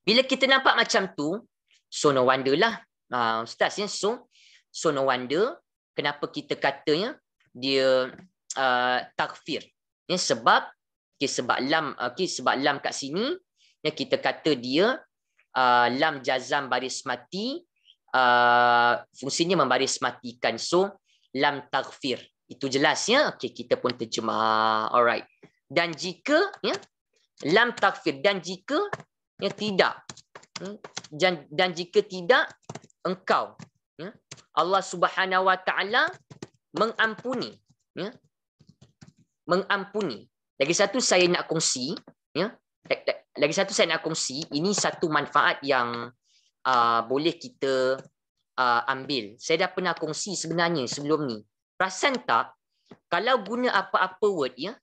Bila kita nampak macam tu, so no wonder lah. Uh, Ustaz, ya? so, so no wonder kenapa kita katanya dia uh, takfir. Ya, sebab okay, sebab lam okay, sebab lam kat sini ya, kita kata dia Uh, lam jazam baris mati uh, fungsinya membaris matikan so lam taghfir itu jelas ya okey kita pun terjemah alright dan jika ya lam taghfir dan jika ya tidak hmm. dan, dan jika tidak engkau ya Allah Subhanahu wa taala mengampuni ya mengampuni lagi satu saya nak kongsi ya lagi satu saya nak kongsi ini satu manfaat yang uh, boleh kita uh, ambil saya dah pernah kongsi sebenarnya sebelum ni perasan tak kalau guna apa-apa word ya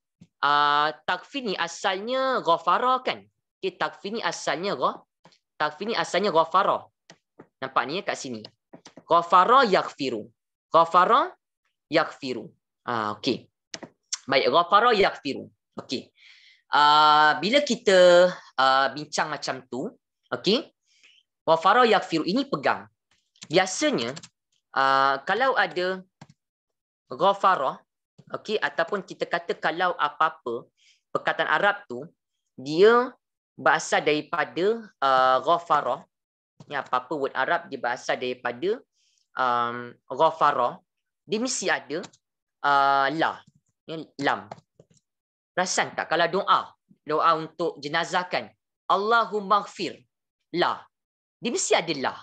uh, takfir ni asalnya ghafara kan okey takfin ni asalnya gha takfir ni asalnya ghafara nampak ni ya, kat sini ghafara yaghfiru ghafara yaghfiru ah uh, okey baik ghafara yaghfiru okey Ah, bila kita uh, bincang macam tu, okey. Wa fara yakfiru ini pegang. Biasanya uh, kalau ada ghafara, okey ataupun kita kata kalau apa-apa perkataan Arab tu dia berasal daripada uh, ghafara. Ni apa-apa word Arab dia berasal daripada um, ghafara. Dia mesti ada uh, la. Ini lam. Perasan tak kalau doa, doa untuk jenazah kan, Allahumma gfir lah. Dia mesti ada lah.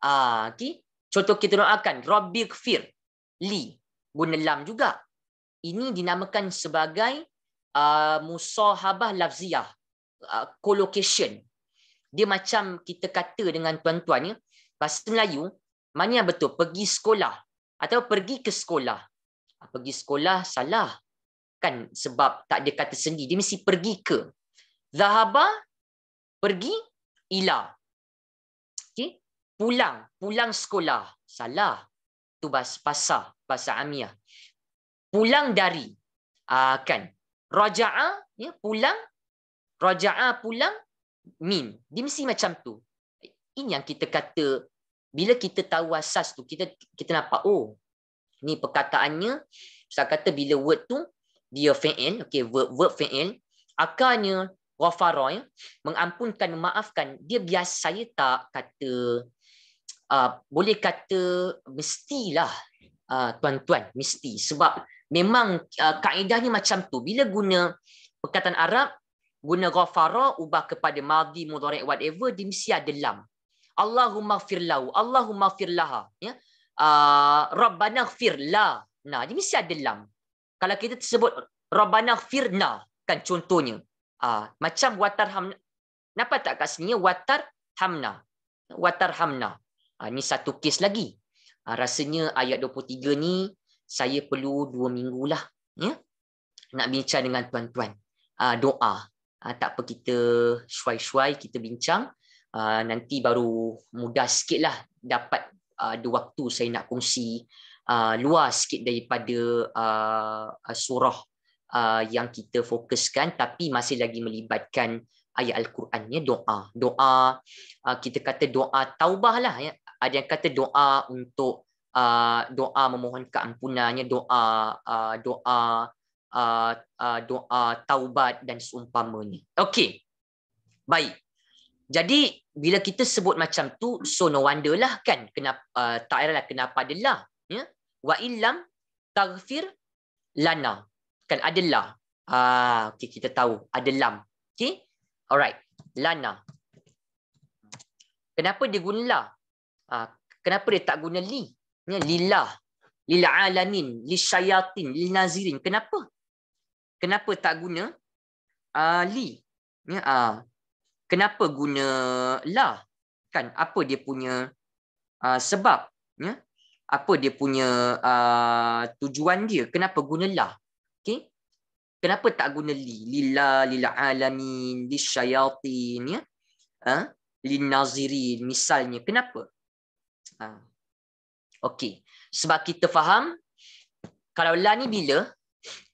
Uh, okay? Contoh kita doakan, Rabbi gfir li. Guna lam juga. Ini dinamakan sebagai uh, musahabah lafziah. Uh, ah, collocation. Dia macam kita kata dengan tuan-tuan, ya, bahasa Melayu, mana yang betul? Pergi sekolah. Atau pergi ke sekolah. Ah, pergi sekolah salah kan sebab tak ada kata sendiri dia mesti pergi ke zahaba pergi ila okey pulang pulang sekolah salah tu bas bahasa, bahasa amiah pulang dari uh, kan raja'a ya pulang raja'a pulang min dia mesti macam tu ini yang kita kata bila kita tahu asas tu kita kita nampak oh ni perkataannya saya kata bila word tu dia fi'il okey verb verb fi'il akarnya ghafara ya mengampunkan memaafkan dia biasa saya tak kata uh, boleh kata mestilah uh, tuan-tuan mesti sebab memang uh, kaedahnya macam tu bila guna perkataan Arab guna ghafara ubah kepada madhi mudhari whatever dia mesti ada lam Allahumma firlahu Allahumma firlaha ya uh, rabbana firla nah dia mesti ada lam kalau kita sebut Rabbana firna kan contohnya uh, macam watar hamna kenapa tak kat sini watar hamna watar hamna uh, ni satu kes lagi uh, rasanya ayat 23 ni saya perlu dua minggu lah ya? nak bincang dengan tuan-tuan uh, doa uh, tak apa kita syuai-syuai kita bincang uh, nanti baru mudah sikit lah dapat uh, ada waktu saya nak kongsi uh, luas sikit daripada uh, surah uh, yang kita fokuskan tapi masih lagi melibatkan ayat al-Qurannya doa. Doa uh, kita kata doa taubah lah ya. Ada yang kata doa untuk uh, doa memohon keampunannya, doa uh, doa uh, uh doa taubat dan seumpamanya. Okey. Baik. Jadi bila kita sebut macam tu so no wonder lah kan kenapa uh, tak heranlah kenapa adalah wa illam taghfir lana kan ada la ah okey kita tahu ada lam okey alright lana kenapa dia guna la ah kenapa dia tak guna li ni Lila, lil alamin li syayatin lil nazirin kenapa kenapa tak guna ah uh, li ni ya, ah uh, kenapa guna la kan apa dia punya uh, sebab ya yeah? apa dia punya uh, tujuan dia kenapa guna lah okey kenapa tak guna li lila lil alamin di syayatin ya ha lin nazirin misalnya kenapa ha okey sebab kita faham kalau la ni bila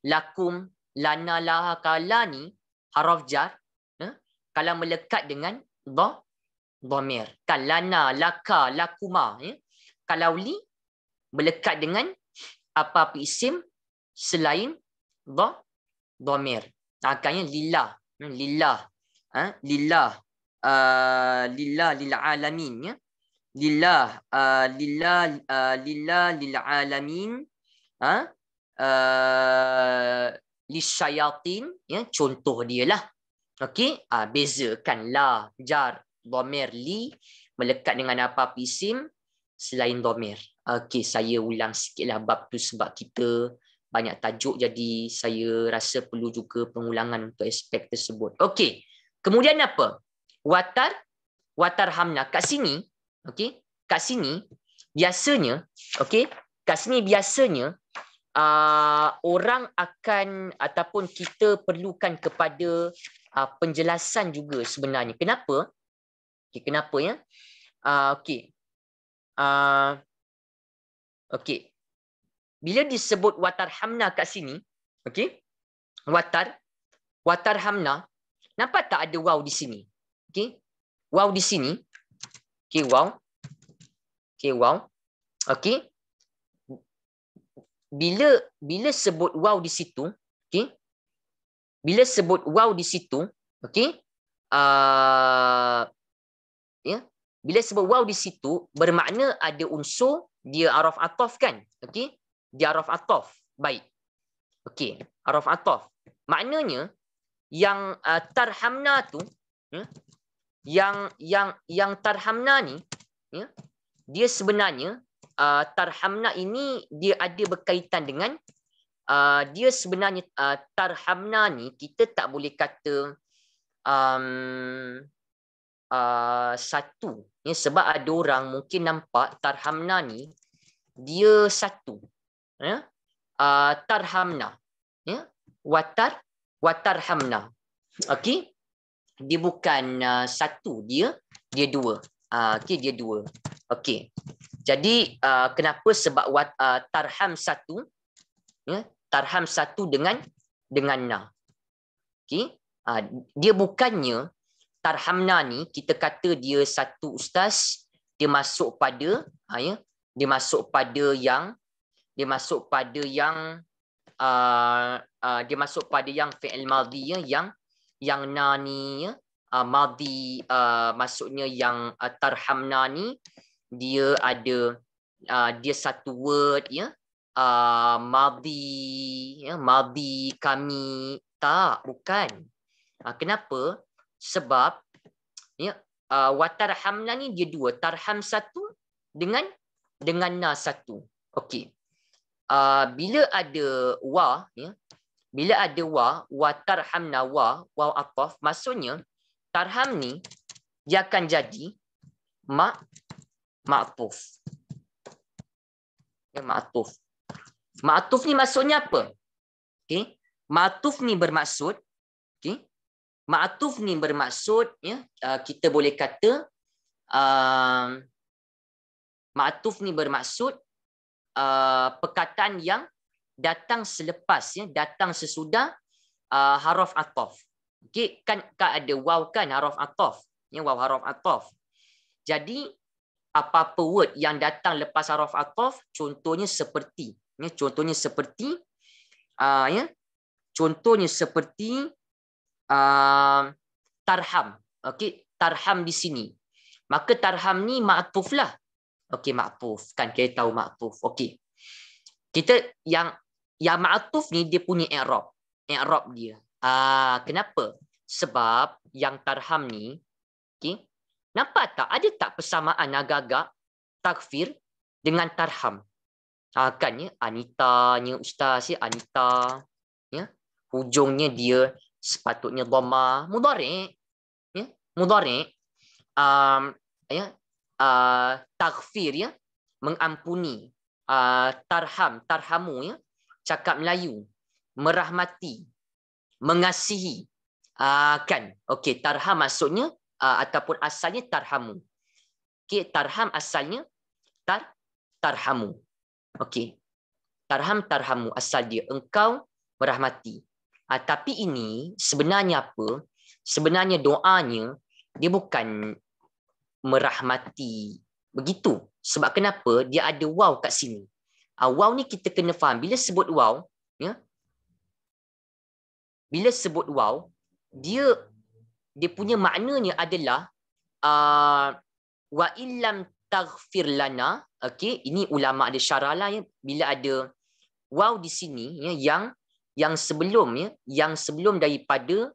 lakum lana laha kala ni haraf jar ha? kalau melekat dengan dha dhamir kalana laka lakuma ya kalau li berlekat dengan apa-apa isim selain dha dhamir. Takannya lillah, hmm, lillah. Ha? lillah. Uh, lillah lil alamin ya. Lillah, uh, lillah, uh, lillah lil alamin. Ha? Uh, lisyayatin ya contoh dia lah. Okey, uh, bezakan la jar dhamir li melekat dengan apa-apa isim selain domir. Okey, saya ulang sikitlah bab tu sebab kita banyak tajuk jadi saya rasa perlu juga pengulangan untuk aspek tersebut. Okey. Kemudian apa? Watar watar hamna kat sini. Okey. Kat sini biasanya okey, kat sini biasanya uh, orang akan ataupun kita perlukan kepada uh, penjelasan juga sebenarnya. Kenapa? Okey, kenapa ya? Uh, okey, Ah, okey. Bila disebut watar hamna kat sini, okey. Watar watar hamna, nampak tak ada wow di sini? Okey. wow di sini. Okey, wow, Okey, wow, Okey. Bila bila sebut wow di situ, okey. Bila sebut wow di situ, okey. Uh, ya. Yeah? bila sebut waw di situ bermakna ada unsur dia araf ataf kan okey dia araf ataf baik okey araf ataf maknanya yang uh, tarhamna tu ya, yang yang yang tarhamna ni ya, dia sebenarnya uh, tarhamna ini dia ada berkaitan dengan uh, dia sebenarnya uh, tarhamna ni kita tak boleh kata um, Uh, satu. Ya, sebab ada orang mungkin nampak Tarhamna ni dia satu. Ya? Uh, tarhamna. Ya? Watar Watarhamna. Okey. Dia bukan uh, satu, dia dia dua. Uh, okey, dia dua. Okey. Jadi uh, kenapa sebab wat, uh, tarham satu ya? Tarham satu dengan dengan na. Okey. Uh, dia bukannya Tarhamna ni kita kata dia satu ustaz dia masuk pada ha, ya dia masuk pada yang dia masuk pada yang uh, uh, dia masuk pada yang fi'il madhi ya yang yang nani ya uh, madhi uh, maksudnya yang uh, tarhamna ni dia ada uh, dia satu word ya uh, madhi ya madhi kami tak bukan uh, kenapa sebab ya uh, watarhamna ni dia dua tarham satu dengan dengan na satu okey uh, bila ada wa ya bila ada wa watarhamna wa wa ataf maksudnya tarham ni dia akan jadi ma ma'tuf ya ma'tuf ma'tuf ni maksudnya apa okey ma'tuf ni bermaksud okey Ma'atuf ni bermaksud ya uh, kita boleh kata uh, ma'atuf ni bermaksud uh, perkataan yang datang selepas ya datang sesudah haraf ataf. Okay, kan kan ada waw kan haraf ataf. Ya waw haraf ataf. Jadi apa-apa word yang datang lepas haraf ataf contohnya seperti ya contohnya seperti uh, ya contohnya seperti Um, tarham. Okey, tarham di sini. Maka tarham ni ma'tuflah. Okey, ma'tuf. Kan kita tahu ma'tuf. Okey. Kita yang yang ma'tuf ni dia punya i'rab. I'rab dia. Ah, kenapa? Sebab yang tarham ni, okey. Nampak tak ada tak persamaan agak-agak takfir dengan tarham? Ah, kan, ya? Anita, ni ustaz ya? Anita. Ya? Hujungnya dia sepatutnya dhamma mudhari ya mudhari um, ya uh, taghfir ya mengampuni uh, tarham tarhamu ya cakap Melayu merahmati mengasihi uh, kan okey tarham maksudnya uh, ataupun asalnya tarhamu okey tarham asalnya tar tarhamu okey tarham tarhamu asal dia engkau merahmati Uh, tapi ini sebenarnya apa? Sebenarnya doanya dia bukan merahmati begitu. Sebab kenapa dia ada wow kat sini? Uh, wow ni kita kena faham. Bila sebut wow, ya. bila sebut wow, dia dia punya maknanya adalah uh, wa illam taghfir lana, okey, ini ulama ada syarah lah ya. Bila ada wow di sini ya, yang yang sebelum ya yang sebelum daripada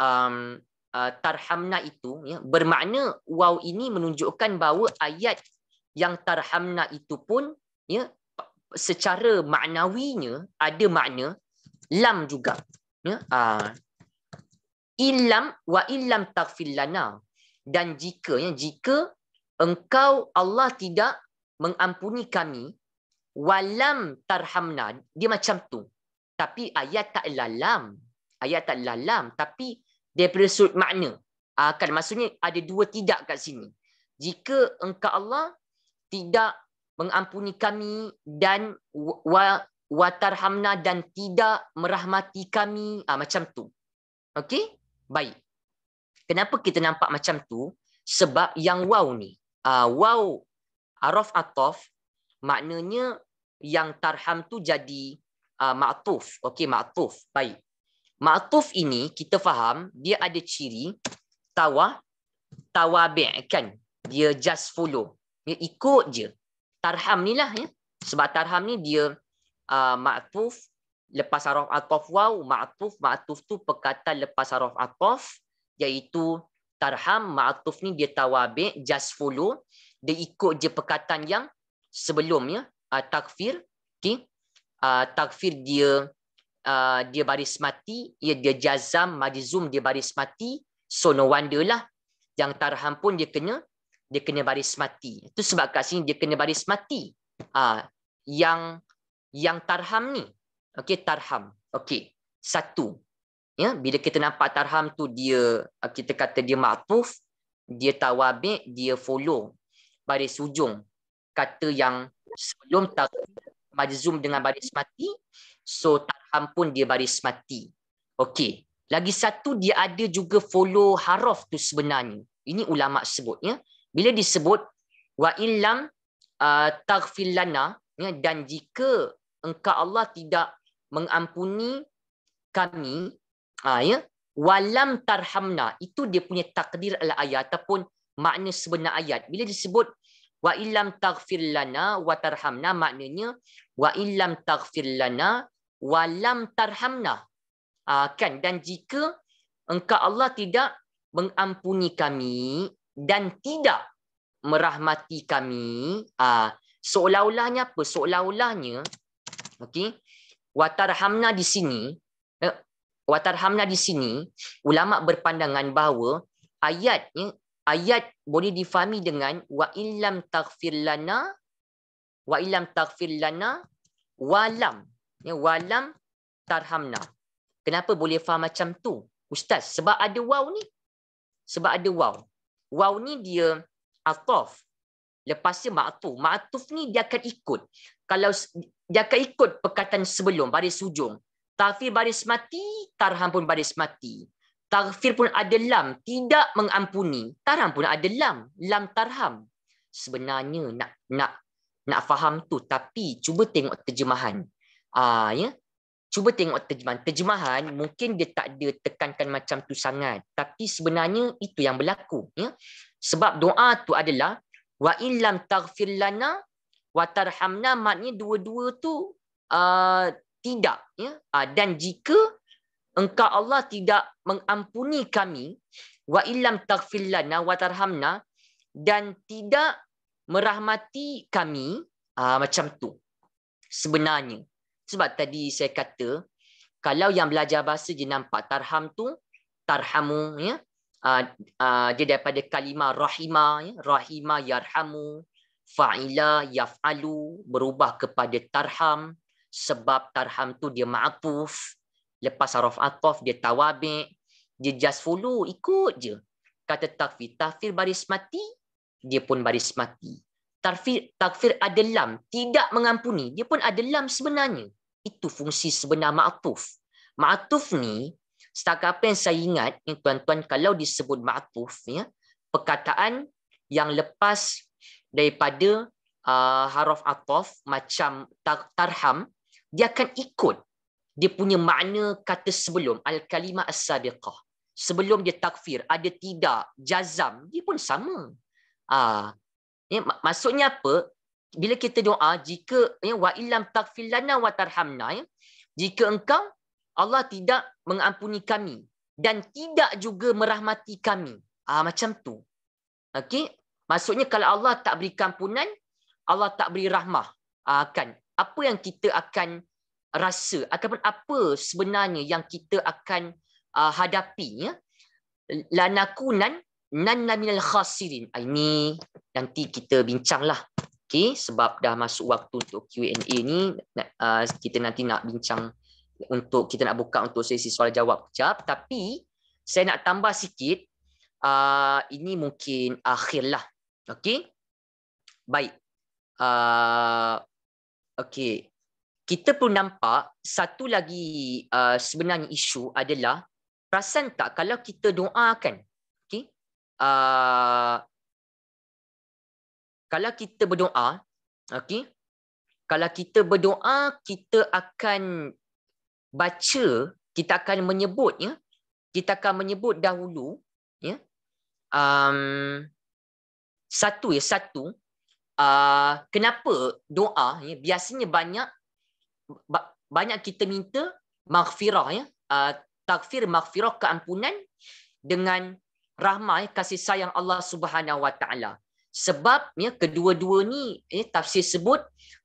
um, uh, tarhamna itu ya bermakna wow ini menunjukkan bahawa ayat yang tarhamna itu pun ya secara maknawinya ada makna lam juga ya uh, illam wa illam taghfir lana dan jika ya jika engkau Allah tidak mengampuni kami walam tarhamna dia macam tu tapi ayat tak lalam. Ayat tak lalam tapi daripada sudut makna. Uh, kan maksudnya ada dua tidak kat sini. Jika engkau Allah tidak mengampuni kami dan wa wa tarhamna dan tidak merahmati kami uh, macam tu. Okey? Baik. Kenapa kita nampak macam tu? Sebab yang wow ni. Uh, ah, wow araf atof maknanya yang tarham tu jadi uh, ma'tuf. Okey, ma'tuf. Baik. Ma'tuf ini kita faham dia ada ciri tawa tawabi' kan. Dia just follow. Dia ikut je. Tarham ni lah ya. Sebab tarham ni dia uh, ma'tuf lepas araf ataf waw. Ma'tuf, ma'tuf tu perkataan lepas araf ataf. Iaitu tarham, ma'tuf ni dia tawabi' just follow. Dia ikut je perkataan yang sebelumnya uh, ah, takfir. Okay uh, takfir dia uh, dia baris mati ia dia jazam majzum dia baris mati so no wonder lah yang tarham pun dia kena dia kena baris mati itu sebab kat sini dia kena baris mati uh, yang yang tarham ni okey tarham okey satu ya bila kita nampak tarham tu dia kita kata dia ma'tuf dia tawabi dia follow baris hujung kata yang sebelum takfir majzum dengan baris mati. So tarham pun dia baris mati. Okey. Lagi satu dia ada juga follow haraf tu sebenarnya. Ini ulama sebutnya. Bila disebut wa illam uh, taghfil lana ya dan jika engkau Allah tidak mengampuni kami ha, ya walam tarhamna itu dia punya takdir al ayat ataupun makna sebenar ayat bila disebut wa illam taghfir lana wa tarhamna maknanya wa illam taghfir lana wa lam tarhamna uh, kan dan jika engkau Allah tidak mengampuni kami dan tidak merahmati kami uh, seolah-olahnya apa seolah-olahnya okey wa tarhamna di sini eh, wa tarhamna di sini ulama berpandangan bahawa ayatnya ayat boleh difahami dengan wa illam taghfir lana wa illam taghfir lana walam ya walam tarhamna kenapa boleh faham macam tu ustaz sebab ada waw ni sebab ada waw waw ni dia atof, lepas dia ma'tuf ma'tuf ni dia akan ikut kalau dia akan ikut perkataan sebelum baris hujung taghfir baris mati tarham pun baris mati Taghfir pun ada lam, tidak mengampuni. Tarham pun ada lam, lam tarham. Sebenarnya nak nak nak faham tu tapi cuba tengok terjemahan. Ah ya. Cuba tengok terjemahan. Terjemahan mungkin dia tak ada tekankan macam tu sangat. Tapi sebenarnya itu yang berlaku. Ya? Sebab doa tu adalah wa ilam taghfir lana wa tarhamna maknanya dua-dua tu uh, tidak ya uh, dan jika engkau Allah tidak mengampuni kami wa illam taghfir lana wa tarhamna dan tidak merahmati kami aa, ah, macam tu sebenarnya sebab tadi saya kata kalau yang belajar bahasa je nampak tarham tu tarhamu ya aa, ah, aa, ah, dia daripada kalimah rahima ya rahima yarhamu fa'ila yafalu berubah kepada tarham sebab tarham tu dia ma'puf Lepas Arof Atof, dia tawabik. Dia just follow, ikut je. Kata takfir, takfir baris mati, dia pun baris mati. Takfir, takfir adalam, tidak mengampuni, dia pun adalam sebenarnya. Itu fungsi sebenar ma'atuf. Ma'atuf ni, setakat apa yang saya ingat, ni tuan-tuan, kalau disebut ma'atuf, ya, perkataan yang lepas daripada uh, haraf atof macam tarham dia akan ikut dia punya makna kata sebelum al-kalimah as-sabiqah sebelum dia takfir ada tidak jazam dia pun sama ah ya, maksudnya apa bila kita doa jika ya, wa illam takfir lana wa tarhamna ya, jika engkau Allah tidak mengampuni kami dan tidak juga merahmati kami ah macam tu okey maksudnya kalau Allah tak beri kampunan Allah tak beri rahmah akan ah, apa yang kita akan rasa ataupun apa sebenarnya yang kita akan uh, hadapi ya la nan minal khasirin ah, ini nanti kita bincanglah okey sebab dah masuk waktu untuk Q&A ni uh, kita nanti nak bincang untuk kita nak buka untuk sesi soal jawab kejap tapi saya nak tambah sikit uh, ini mungkin akhirlah okey baik uh, okey kita pun nampak satu lagi uh, sebenarnya isu adalah perasan tak kalau kita doakan okay? uh, kalau kita berdoa okay? kalau kita berdoa kita akan baca kita akan menyebut ya kita akan menyebut dahulu ya um, satu ya satu uh, kenapa doa ya biasanya banyak banyak kita minta maghfirah ya uh, takfir maghfirah keampunan dengan rahmat ya, kasih sayang Allah Subhanahu wa taala sebab ya kedua-dua ni ya, tafsir sebut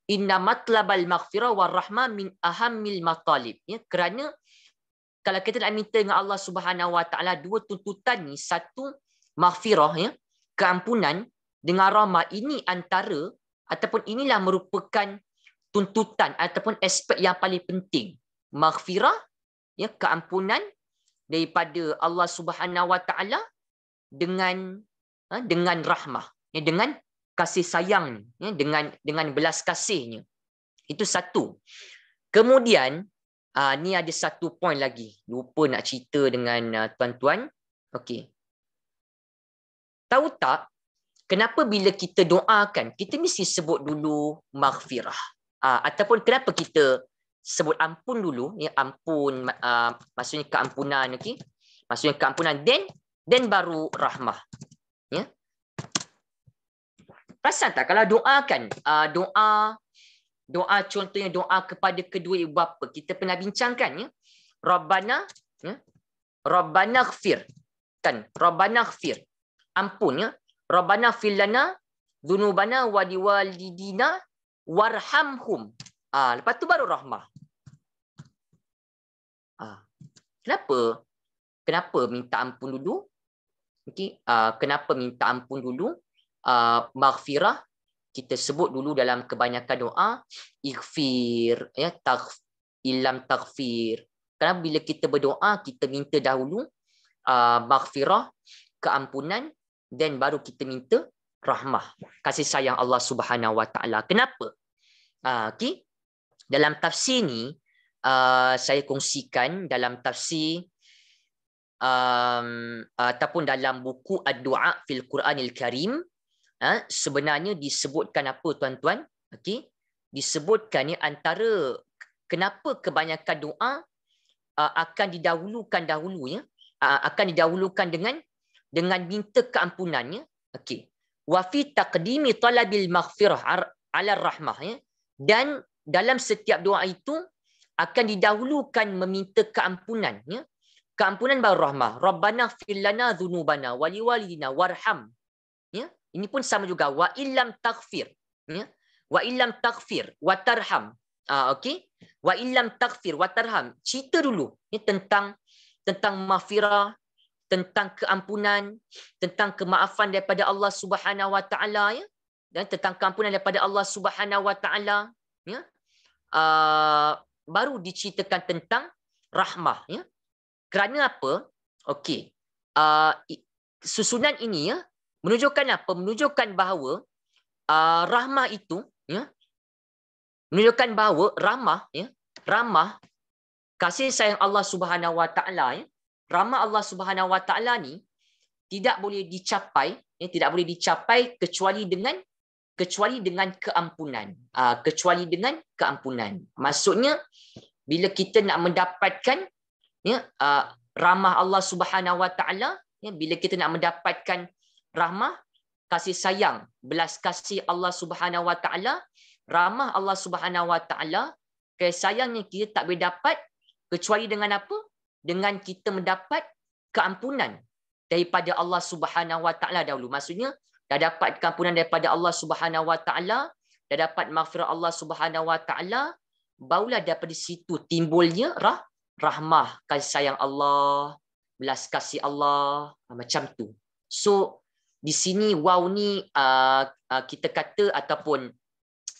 inna matlabal maghfirah war rahma min ahammil matalib ya kerana kalau kita nak minta dengan Allah Subhanahu wa taala dua tuntutan ni satu maghfirah ya keampunan dengan rahmat ini antara ataupun inilah merupakan tuntutan ataupun aspek yang paling penting maghfirah ya keampunan daripada Allah Subhanahu Wa Taala dengan ha, dengan rahmah ya dengan kasih sayang ya dengan dengan belas kasihnya itu satu kemudian uh, ni ada satu point lagi lupa nak cerita dengan uh, tuan-tuan okay? tahu tak kenapa bila kita doakan kita mesti sebut dulu maghfirah uh, ataupun kenapa kita sebut ampun dulu ni, ya, ampun uh, maksudnya keampunan okey maksudnya keampunan then then baru rahmah ya perasan tak kalau doakan uh, ah, doa doa contohnya doa kepada kedua ibu bapa kita pernah bincangkan ya rabbana ya rabbana ghfir kan rabbana ghfir ampun ya rabbana filana dhunubana wa liwalidina warhamhum. Ah, ha, lepas tu baru rahmah. Ha, kenapa? Kenapa minta ampun dulu? Okey, ha, kenapa minta ampun dulu? Ah, ha, maghfirah kita sebut dulu dalam kebanyakan doa ighfir ya taghf ilam taghfir. Kenapa bila kita berdoa kita minta dahulu ah maghfirah keampunan dan baru kita minta rahmah kasih sayang Allah Subhanahu Wa Taala. Kenapa? Ah, okay. Dalam tafsir ni ah, saya kongsikan dalam tafsir um, ataupun dalam buku Ad-Du'a fil Quranil Karim ah, sebenarnya disebutkan apa tuan-tuan? Okay, Disebutkan ni antara kenapa kebanyakan doa akan didahulukan dahulu ya. akan didahulukan dengan dengan minta keampunannya. Okey wa fi taqdimi talabil maghfirah ala rahmah ya dan dalam setiap doa itu akan didahulukan meminta keampunan ya keampunan baru rahmah rabbana fil lana dhunubana wa liwalidina warham ya ini pun sama juga wa illam taghfir ya wa illam taghfir wa tarham ah uh, okey wa illam taghfir wa tarham cerita dulu ya tentang tentang mafira tentang keampunan, tentang kemaafan daripada Allah Subhanahu Wa Taala ya, dan tentang keampunan daripada Allah Subhanahu Wa Taala ya, uh, baru diceritakan tentang rahmah ya. Kerana apa? Okey. Uh, ah, susunan ini ya menunjukkan apa? Menunjukkan bahawa uh, rahmah itu ya menunjukkan bahawa rahmah ya, rahmah kasih sayang Allah Subhanahu Wa Taala ya, rahmat Allah Subhanahu Wa Taala ni tidak boleh dicapai ya, tidak boleh dicapai kecuali dengan kecuali dengan keampunan uh, kecuali dengan keampunan maksudnya bila kita nak mendapatkan ya uh, ah, rahmat Allah Subhanahu Wa Taala ya bila kita nak mendapatkan rahmat kasih sayang belas kasih Allah Subhanahu Wa Taala rahmat Allah Subhanahu Wa Taala kasih sayangnya kita tak boleh dapat kecuali dengan apa dengan kita mendapat keampunan daripada Allah Subhanahu Wa Taala dahulu. Maksudnya dah dapat keampunan daripada Allah Subhanahu Wa Taala, dah dapat maghfirah Allah Subhanahu Wa Taala, barulah daripada situ timbulnya rah rahmah kasih sayang Allah, belas kasih Allah ha, macam tu. So di sini wow ni uh, uh, kita kata ataupun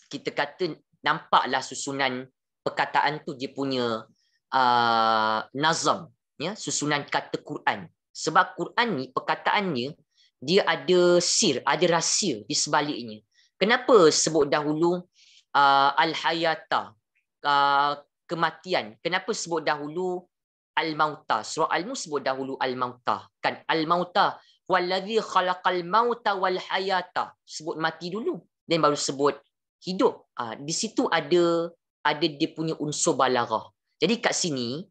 kita kata nampaklah susunan perkataan tu dia punya uh, nazam ya susunan kata Quran sebab Quran ni perkataannya dia ada sir ada rahsia di sebaliknya kenapa sebut dahulu uh, al hayata uh, kematian kenapa sebut dahulu al mauta surah al mulk sebut dahulu al mauta kan al mauta wallazi khalaqal mauta wal hayata sebut mati dulu dan baru sebut hidup uh, di situ ada ada dia punya unsur balaghah jadi kat sini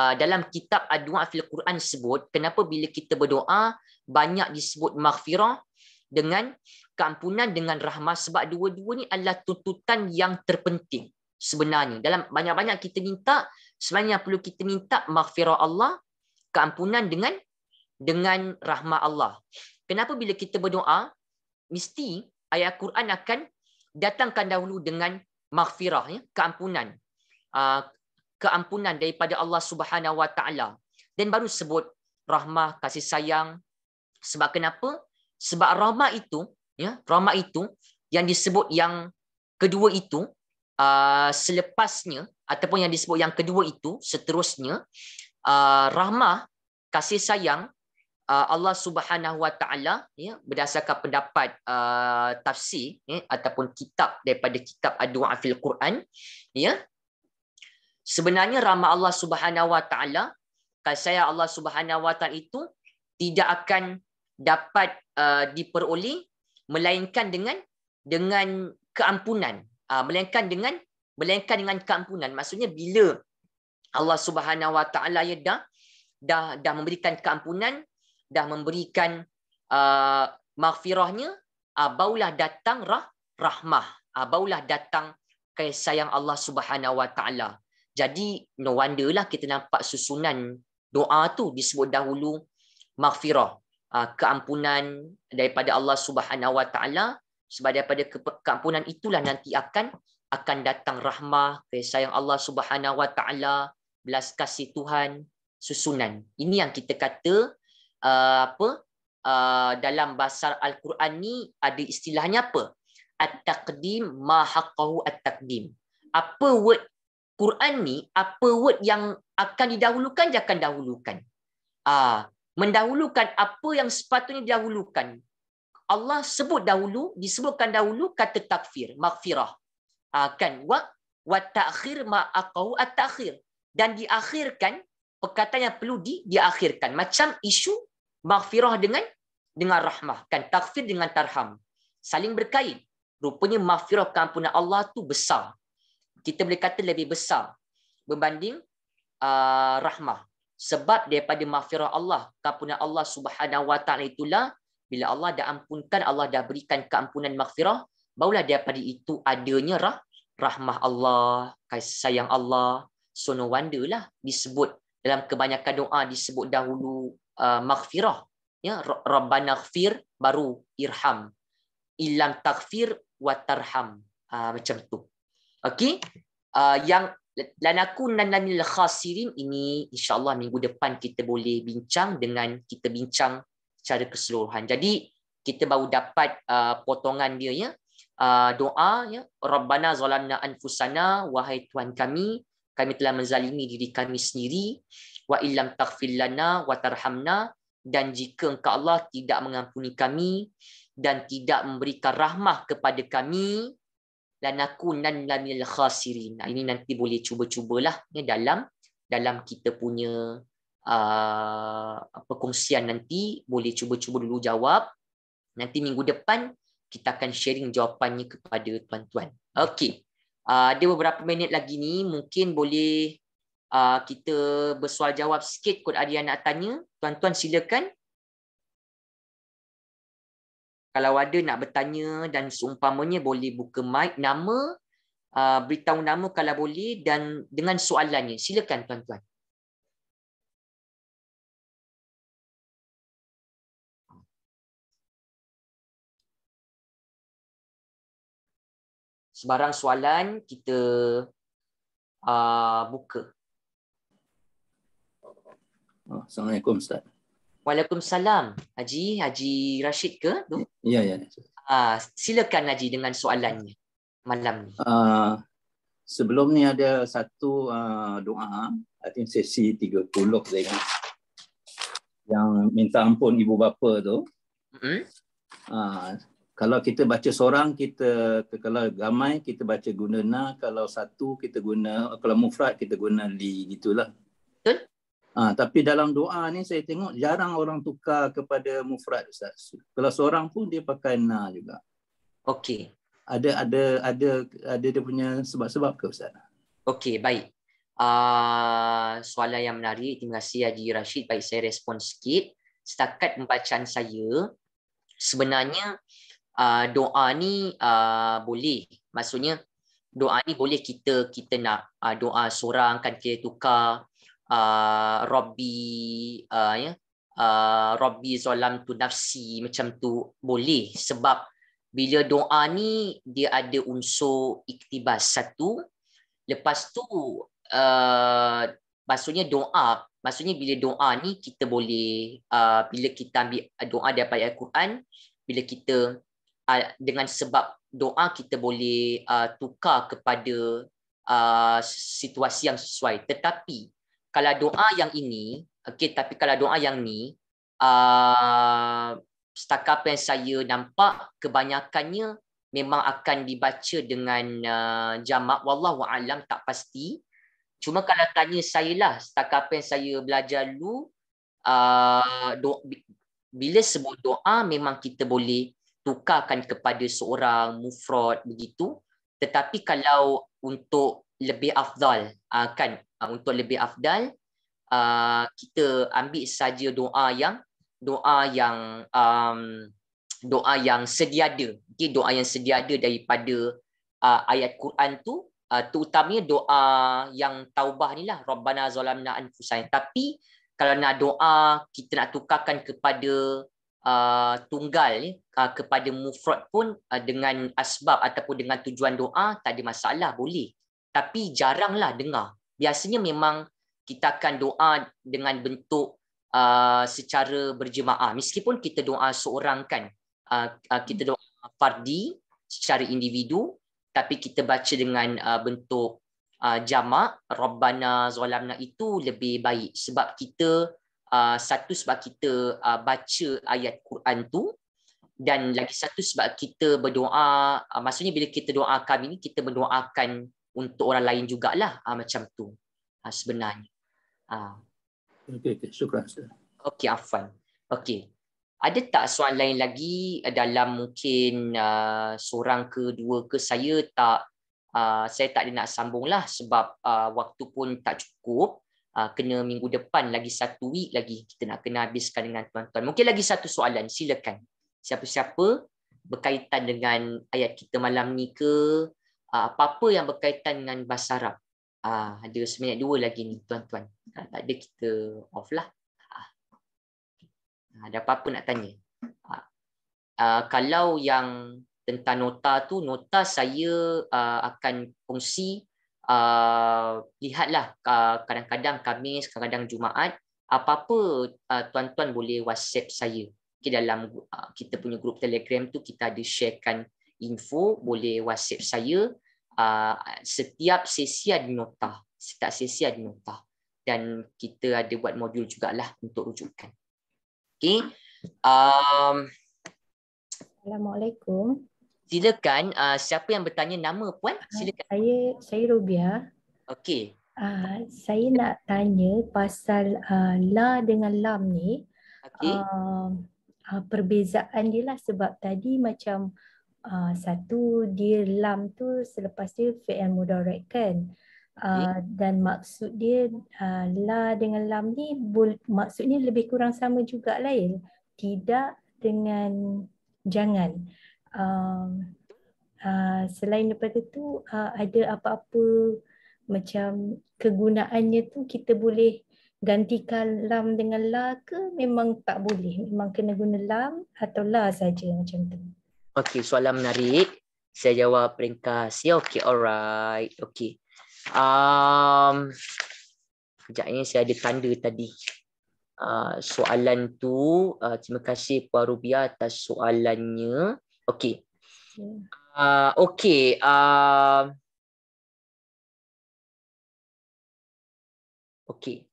uh, dalam kitab Adwa fil Quran sebut kenapa bila kita berdoa banyak disebut maghfirah dengan keampunan dengan rahmat sebab dua-dua ni adalah tuntutan yang terpenting sebenarnya. Dalam banyak-banyak kita minta sebenarnya yang perlu kita minta maghfirah Allah, keampunan dengan dengan rahmat Allah. Kenapa bila kita berdoa mesti ayat Quran akan datangkan dahulu dengan maghfirah ya, keampunan. Uh, keampunan daripada Allah Subhanahu Wa Taala dan baru sebut rahmah kasih sayang sebab kenapa sebab rahmah itu ya rahmah itu yang disebut yang kedua itu uh, selepasnya ataupun yang disebut yang kedua itu seterusnya uh, rahmah kasih sayang uh, Allah Subhanahu Wa Taala ya berdasarkan pendapat uh, tafsir ya ataupun kitab daripada kitab Ad-Du'a fil Quran ya sebenarnya rahmat Allah Subhanahu Wa Taala kasih sayang Allah Subhanahu Wa Taala itu tidak akan dapat uh, diperoleh melainkan dengan dengan keampunan uh, melainkan dengan melainkan dengan keampunan maksudnya bila Allah Subhanahu Wa Taala ya dah dah dah memberikan keampunan dah memberikan uh, maghfirahnya uh, baulah datang rah, rahmah uh, baulah datang kasih sayang Allah Subhanahu Wa Taala jadi no wonder lah kita nampak susunan doa tu disebut dahulu maghfirah, ah, keampunan daripada Allah Subhanahu Wa Taala sebab daripada keampunan itulah nanti akan akan datang rahmah, kasih sayang Allah Subhanahu Wa Taala, belas kasih Tuhan, susunan. Ini yang kita kata uh, apa uh, dalam bahasa Al-Quran ni ada istilahnya apa? At-taqdim ma haqqahu at-taqdim. Apa word Quran ni apa word yang akan didahulukan dia akan dahulukan. Ah, mendahulukan apa yang sepatutnya didahulukan. Allah sebut dahulu, disebutkan dahulu kata takfir, maghfirah. Ah, kan wa wa ta'khir ma aqau at-ta'khir dan diakhirkan perkataan yang perlu di diakhirkan macam isu maghfirah dengan dengan rahmah kan takfir dengan tarham saling berkait rupanya maghfirah keampunan Allah tu besar kita boleh kata lebih besar berbanding uh, rahmah sebab daripada mafirah Allah keampunan Allah Subhanahu wa taala itulah bila Allah dah ampunkan Allah dah berikan keampunan mafirah barulah daripada itu adanya rah rahmah Allah kasih sayang Allah so no wonder lah disebut dalam kebanyakan doa disebut dahulu uh, maghfirah ya rabbana ghfir baru irham ilam taghfir wa tarham uh, macam tu Okey. Uh, yang lanaku nanil khasirin ini insya Allah minggu depan kita boleh bincang dengan kita bincang secara keseluruhan. Jadi kita baru dapat uh, potongan dia ya. Uh, doa ya rabbana zalamna anfusana wahai tuhan kami kami telah menzalimi diri kami sendiri wa illam taghfir lana wa tarhamna dan jika engkau Allah tidak mengampuni kami dan tidak memberikan rahmah kepada kami nakunan, la lanakunan lanil khasirin. Nah, ini nanti boleh cuba-cubalah ya, dalam dalam kita punya uh, perkongsian nanti boleh cuba-cuba dulu jawab. Nanti minggu depan kita akan sharing jawapannya kepada tuan-tuan. Okey. Uh, ada beberapa minit lagi ni mungkin boleh uh, kita bersoal jawab sikit kod Adia nak tanya. Tuan-tuan silakan kalau ada nak bertanya dan seumpamanya boleh buka mic nama uh, beritahu nama kalau boleh dan dengan soalannya silakan tuan-tuan sebarang soalan kita uh, buka oh, Assalamualaikum Ustaz. Waalaikumsalam. Haji, Haji Rashid ke? Tu? Ya, ya. Uh, silakan Haji dengan soalannya malam ni. Uh, sebelum ni ada satu uh, doa. I think sesi 30 saya ingat. Yang minta ampun ibu bapa tu. Hmm? Uh, kalau kita baca seorang, kita kalau gamai, kita baca guna na. Kalau satu, kita guna. Kalau mufrad, kita guna li. Gitulah. Ha, tapi dalam doa ni saya tengok jarang orang tukar kepada mufrad ustaz. Kalau seorang pun dia pakai na juga. Okey. Ada ada ada ada dia punya sebab-sebab ke ustaz? Okey, baik. Uh, soalan yang menarik. Terima kasih Haji Rashid. Baik saya respon sikit. Setakat pembacaan saya sebenarnya uh, doa ni uh, boleh. Maksudnya doa ni boleh kita kita nak uh, doa seorang kan kita tukar uh, ah, Robbi uh, ah, ya ah, Robbi zalam tu nafsi macam tu boleh sebab bila doa ni dia ada unsur iktibas satu lepas tu uh, maksudnya doa maksudnya bila doa ni kita boleh uh, bila kita ambil doa daripada al-Quran bila kita uh, dengan sebab doa kita boleh uh, tukar kepada uh, situasi yang sesuai tetapi kalau doa yang ini, okay. tapi kalau doa yang ni uh, setakat yang saya nampak kebanyakannya memang akan dibaca dengan uh, jamak wallahu alam tak pasti. Cuma kalau tanya saya lah setakat apa yang saya belajar dulu uh, doa, bila sebut doa memang kita boleh tukarkan kepada seorang mufrad begitu tetapi kalau untuk lebih afdal uh, kan Uh, untuk lebih afdal uh, hmm. kita ambil saja doa yang doa yang um, doa yang sedia ada okay, doa yang sedia ada daripada uh, ayat Quran tu uh, terutamanya doa yang taubah ni lah Rabbana zalamna anfusana tapi kalau nak doa kita nak tukarkan kepada uh, tunggal uh, kepada mufrad pun uh, dengan asbab ataupun dengan tujuan doa tak ada masalah boleh tapi jaranglah dengar biasanya memang kita akan doa dengan bentuk uh, secara berjemaah meskipun kita doa seorang kan uh, uh, kita hmm. doa fardi secara individu tapi kita baca dengan uh, bentuk uh, jamak rabbana zalamna itu lebih baik sebab kita uh, satu sebab kita uh, baca ayat Quran tu dan lagi satu sebab kita berdoa uh, maksudnya bila kita doa kami ni kita mendoakan untuk orang lain jugalah uh, macam tu uh, sebenarnya. Uh. Okey, okay. syukur Ustaz. Okey, Afan. Okey. Ada tak soalan lain lagi dalam mungkin uh, seorang ke dua ke saya tak uh, saya tak nak sambung lah sebab uh, waktu pun tak cukup. Uh, kena minggu depan lagi satu week lagi kita nak kena habiskan dengan tuan-tuan. Mungkin lagi satu soalan, silakan. Siapa-siapa berkaitan dengan ayat kita malam ni ke Ah, apa-apa yang berkaitan dengan bahasa Arab. Uh, ada seminit dua lagi ni tuan-tuan. Ah, tak ada kita off lah. Uh, ada apa-apa nak tanya? Uh, uh, kalau yang tentang nota tu, nota saya uh, akan kongsi uh, lihatlah kadang-kadang uh, Kamis, kadang-kadang Jumaat apa-apa uh, tuan-tuan boleh WhatsApp saya. Okay, dalam uh, kita punya grup Telegram tu kita ada sharekan info boleh WhatsApp saya uh, setiap sesi ada nota setiap sesi ada nota dan kita ada buat modul jugalah untuk rujukan okey um assalamualaikum silakan uh, siapa yang bertanya nama puan ah, silakan saya saya Rubia okey uh, saya nak tanya pasal uh, la dengan lam ni okey Uh, perbezaan dia lah sebab tadi macam uh, satu dia lam tu selepas dia fi'il mudarat kan uh, dan maksud dia uh, la dengan lam ni maksud ni lebih kurang sama juga lain tidak dengan jangan uh, uh, selain daripada tu uh, ada apa-apa macam kegunaannya tu kita boleh gantikan lam dengan la ke memang tak boleh memang kena guna lam atau la saja macam tu Okey, soalan menarik. Saya jawab peringkas. Ya, okey. Alright. Okey. Um, sekejap ini saya ada tanda tadi. Uh, soalan tu, uh, terima kasih Puan Rubia atas soalannya. Okey. Uh, okey. Uh, okey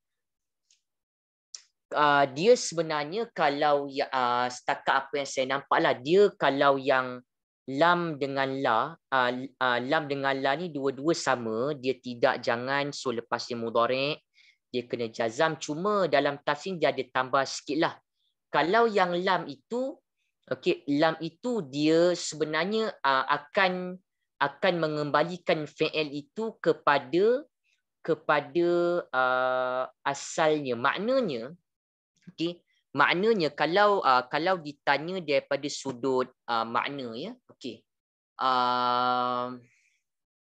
uh, dia sebenarnya kalau uh, setakat apa yang saya nampaklah dia kalau yang lam dengan la uh, uh, lam dengan la ni dua-dua sama dia tidak jangan so lepas dia mudhari' dia kena jazam cuma dalam tafsir dia ada tambah lah. kalau yang lam itu okey lam itu dia sebenarnya uh, akan akan mengembalikan fi'il itu kepada kepada uh, asalnya maknanya Okey, maknanya kalau uh, kalau ditanya daripada sudut uh, makna ya. Okey. Uh,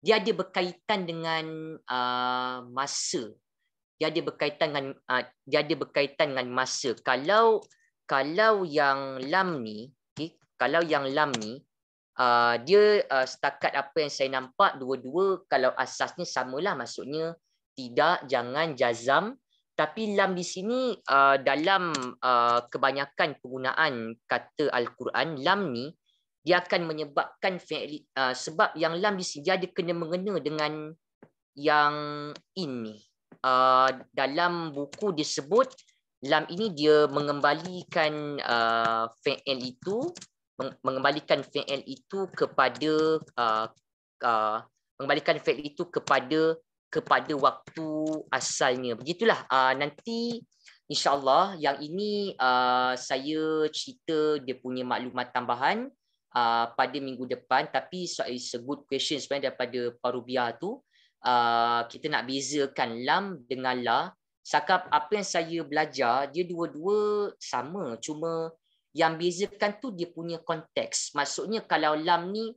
dia ada berkaitan dengan uh, masa. Dia ada berkaitan dengan uh, dia ada berkaitan dengan masa. Kalau kalau yang lam ni, okay, kalau yang lam ni Uh, dia uh, setakat apa yang saya nampak dua-dua kalau asasnya samalah maksudnya tidak jangan jazam tapi lam di sini uh, dalam uh, kebanyakan penggunaan kata al-Quran lam ni dia akan menyebabkan uh, sebab yang lam di sini dia ada kena mengena dengan yang ini uh, dalam buku disebut lam ini dia mengembalikan uh, fi'l itu mengembalikan fi'l itu kepada uh, uh, mengembalikan fi'l itu kepada kepada waktu asalnya. Begitulah. Uh, nanti insyaAllah yang ini uh, saya cerita dia punya maklumat tambahan uh, pada minggu depan. Tapi it's a good question sebenarnya daripada Parubia tu. Uh, kita nak bezakan lam dengan la. Sakap apa yang saya belajar, dia dua-dua sama. Cuma yang bezakan tu dia punya konteks. Maksudnya kalau lam ni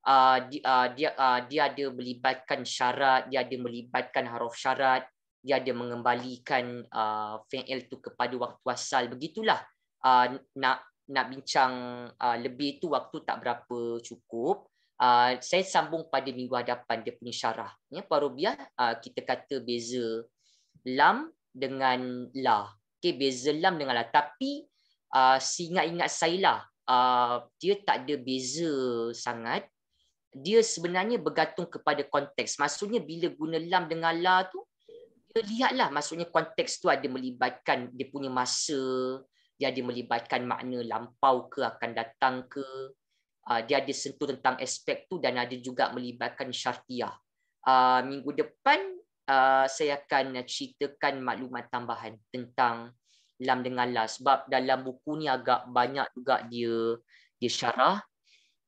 Uh, dia uh, dia, uh, dia ada melibatkan syarat, dia ada melibatkan huruf syarat, dia ada mengembalikan uh, fi'il tu kepada waktu asal. Begitulah uh, nak nak bincang uh, lebih tu waktu tak berapa cukup. Uh, saya sambung pada minggu hadapan dia punya syarah. Ya, parubiah uh, kita kata beza lam dengan la. Okey, beza lam dengan la. Tapi uh, seingat-ingat saya lah, uh, dia tak ada beza sangat dia sebenarnya bergantung kepada konteks. Maksudnya bila guna lam dengan la tu, lihatlah maksudnya konteks tu ada melibatkan dia punya masa, dia ada melibatkan makna lampau ke akan datang ke, ah, dia ada sentuh tentang aspek tu dan ada juga melibatkan syartiah. Ah, minggu depan, ah, saya akan ceritakan maklumat tambahan tentang lam dengan la. Sebab dalam buku ni agak banyak juga dia dia syarah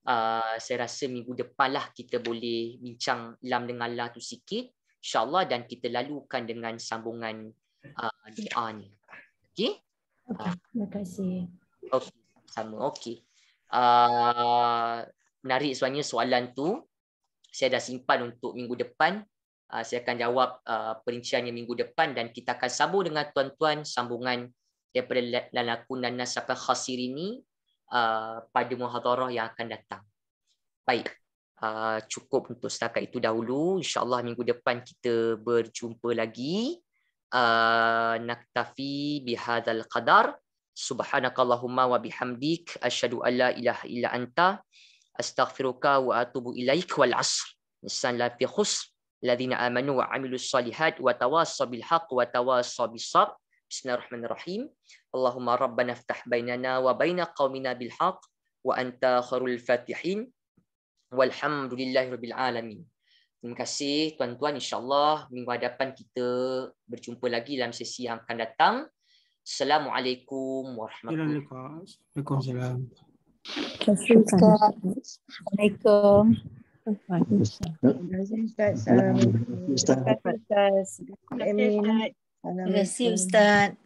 uh, saya rasa minggu depan lah kita boleh bincang lam dengan lah tu sikit insyaallah dan kita lalukan dengan sambungan uh, ah, doa ni okey okay, ah. terima kasih okey sama okey uh, menarik sebenarnya soalan tu saya dah simpan untuk minggu depan uh, saya akan jawab uh, perinciannya minggu depan dan kita akan sambung dengan tuan-tuan sambungan daripada lalakun dan nasabah khasir ini Uh, pada muhadarah yang akan datang. Baik. Uh, cukup untuk setakat itu dahulu. InsyaAllah minggu depan kita berjumpa lagi. Uh, naktafi bihadal qadar. Subhanakallahumma wa bihamdik. Asyadu an ilaha illa anta. Astaghfiruka wa atubu ilaik wal asr. Nisan la fi khusr. Ladina amanu wa amilu salihat. Wa tawassabil haq wa tawassabil sab. Bismillahirrahmanirrahim. اللهم ربنا افتح بيننا وبين قومنا بالحق وانت خير الفاتحين والحمد لله رب العالمين Terima kasih tuan-tuan insyaAllah minggu hadapan kita berjumpa lagi dalam sesi yang akan datang. Assalamualaikum warahmatullahi wabarakatuh. Assalamualaikum. Assalamualaikum. Terima kasih Ustaz. Terima kasih Ustaz. Terima kasih Ustaz.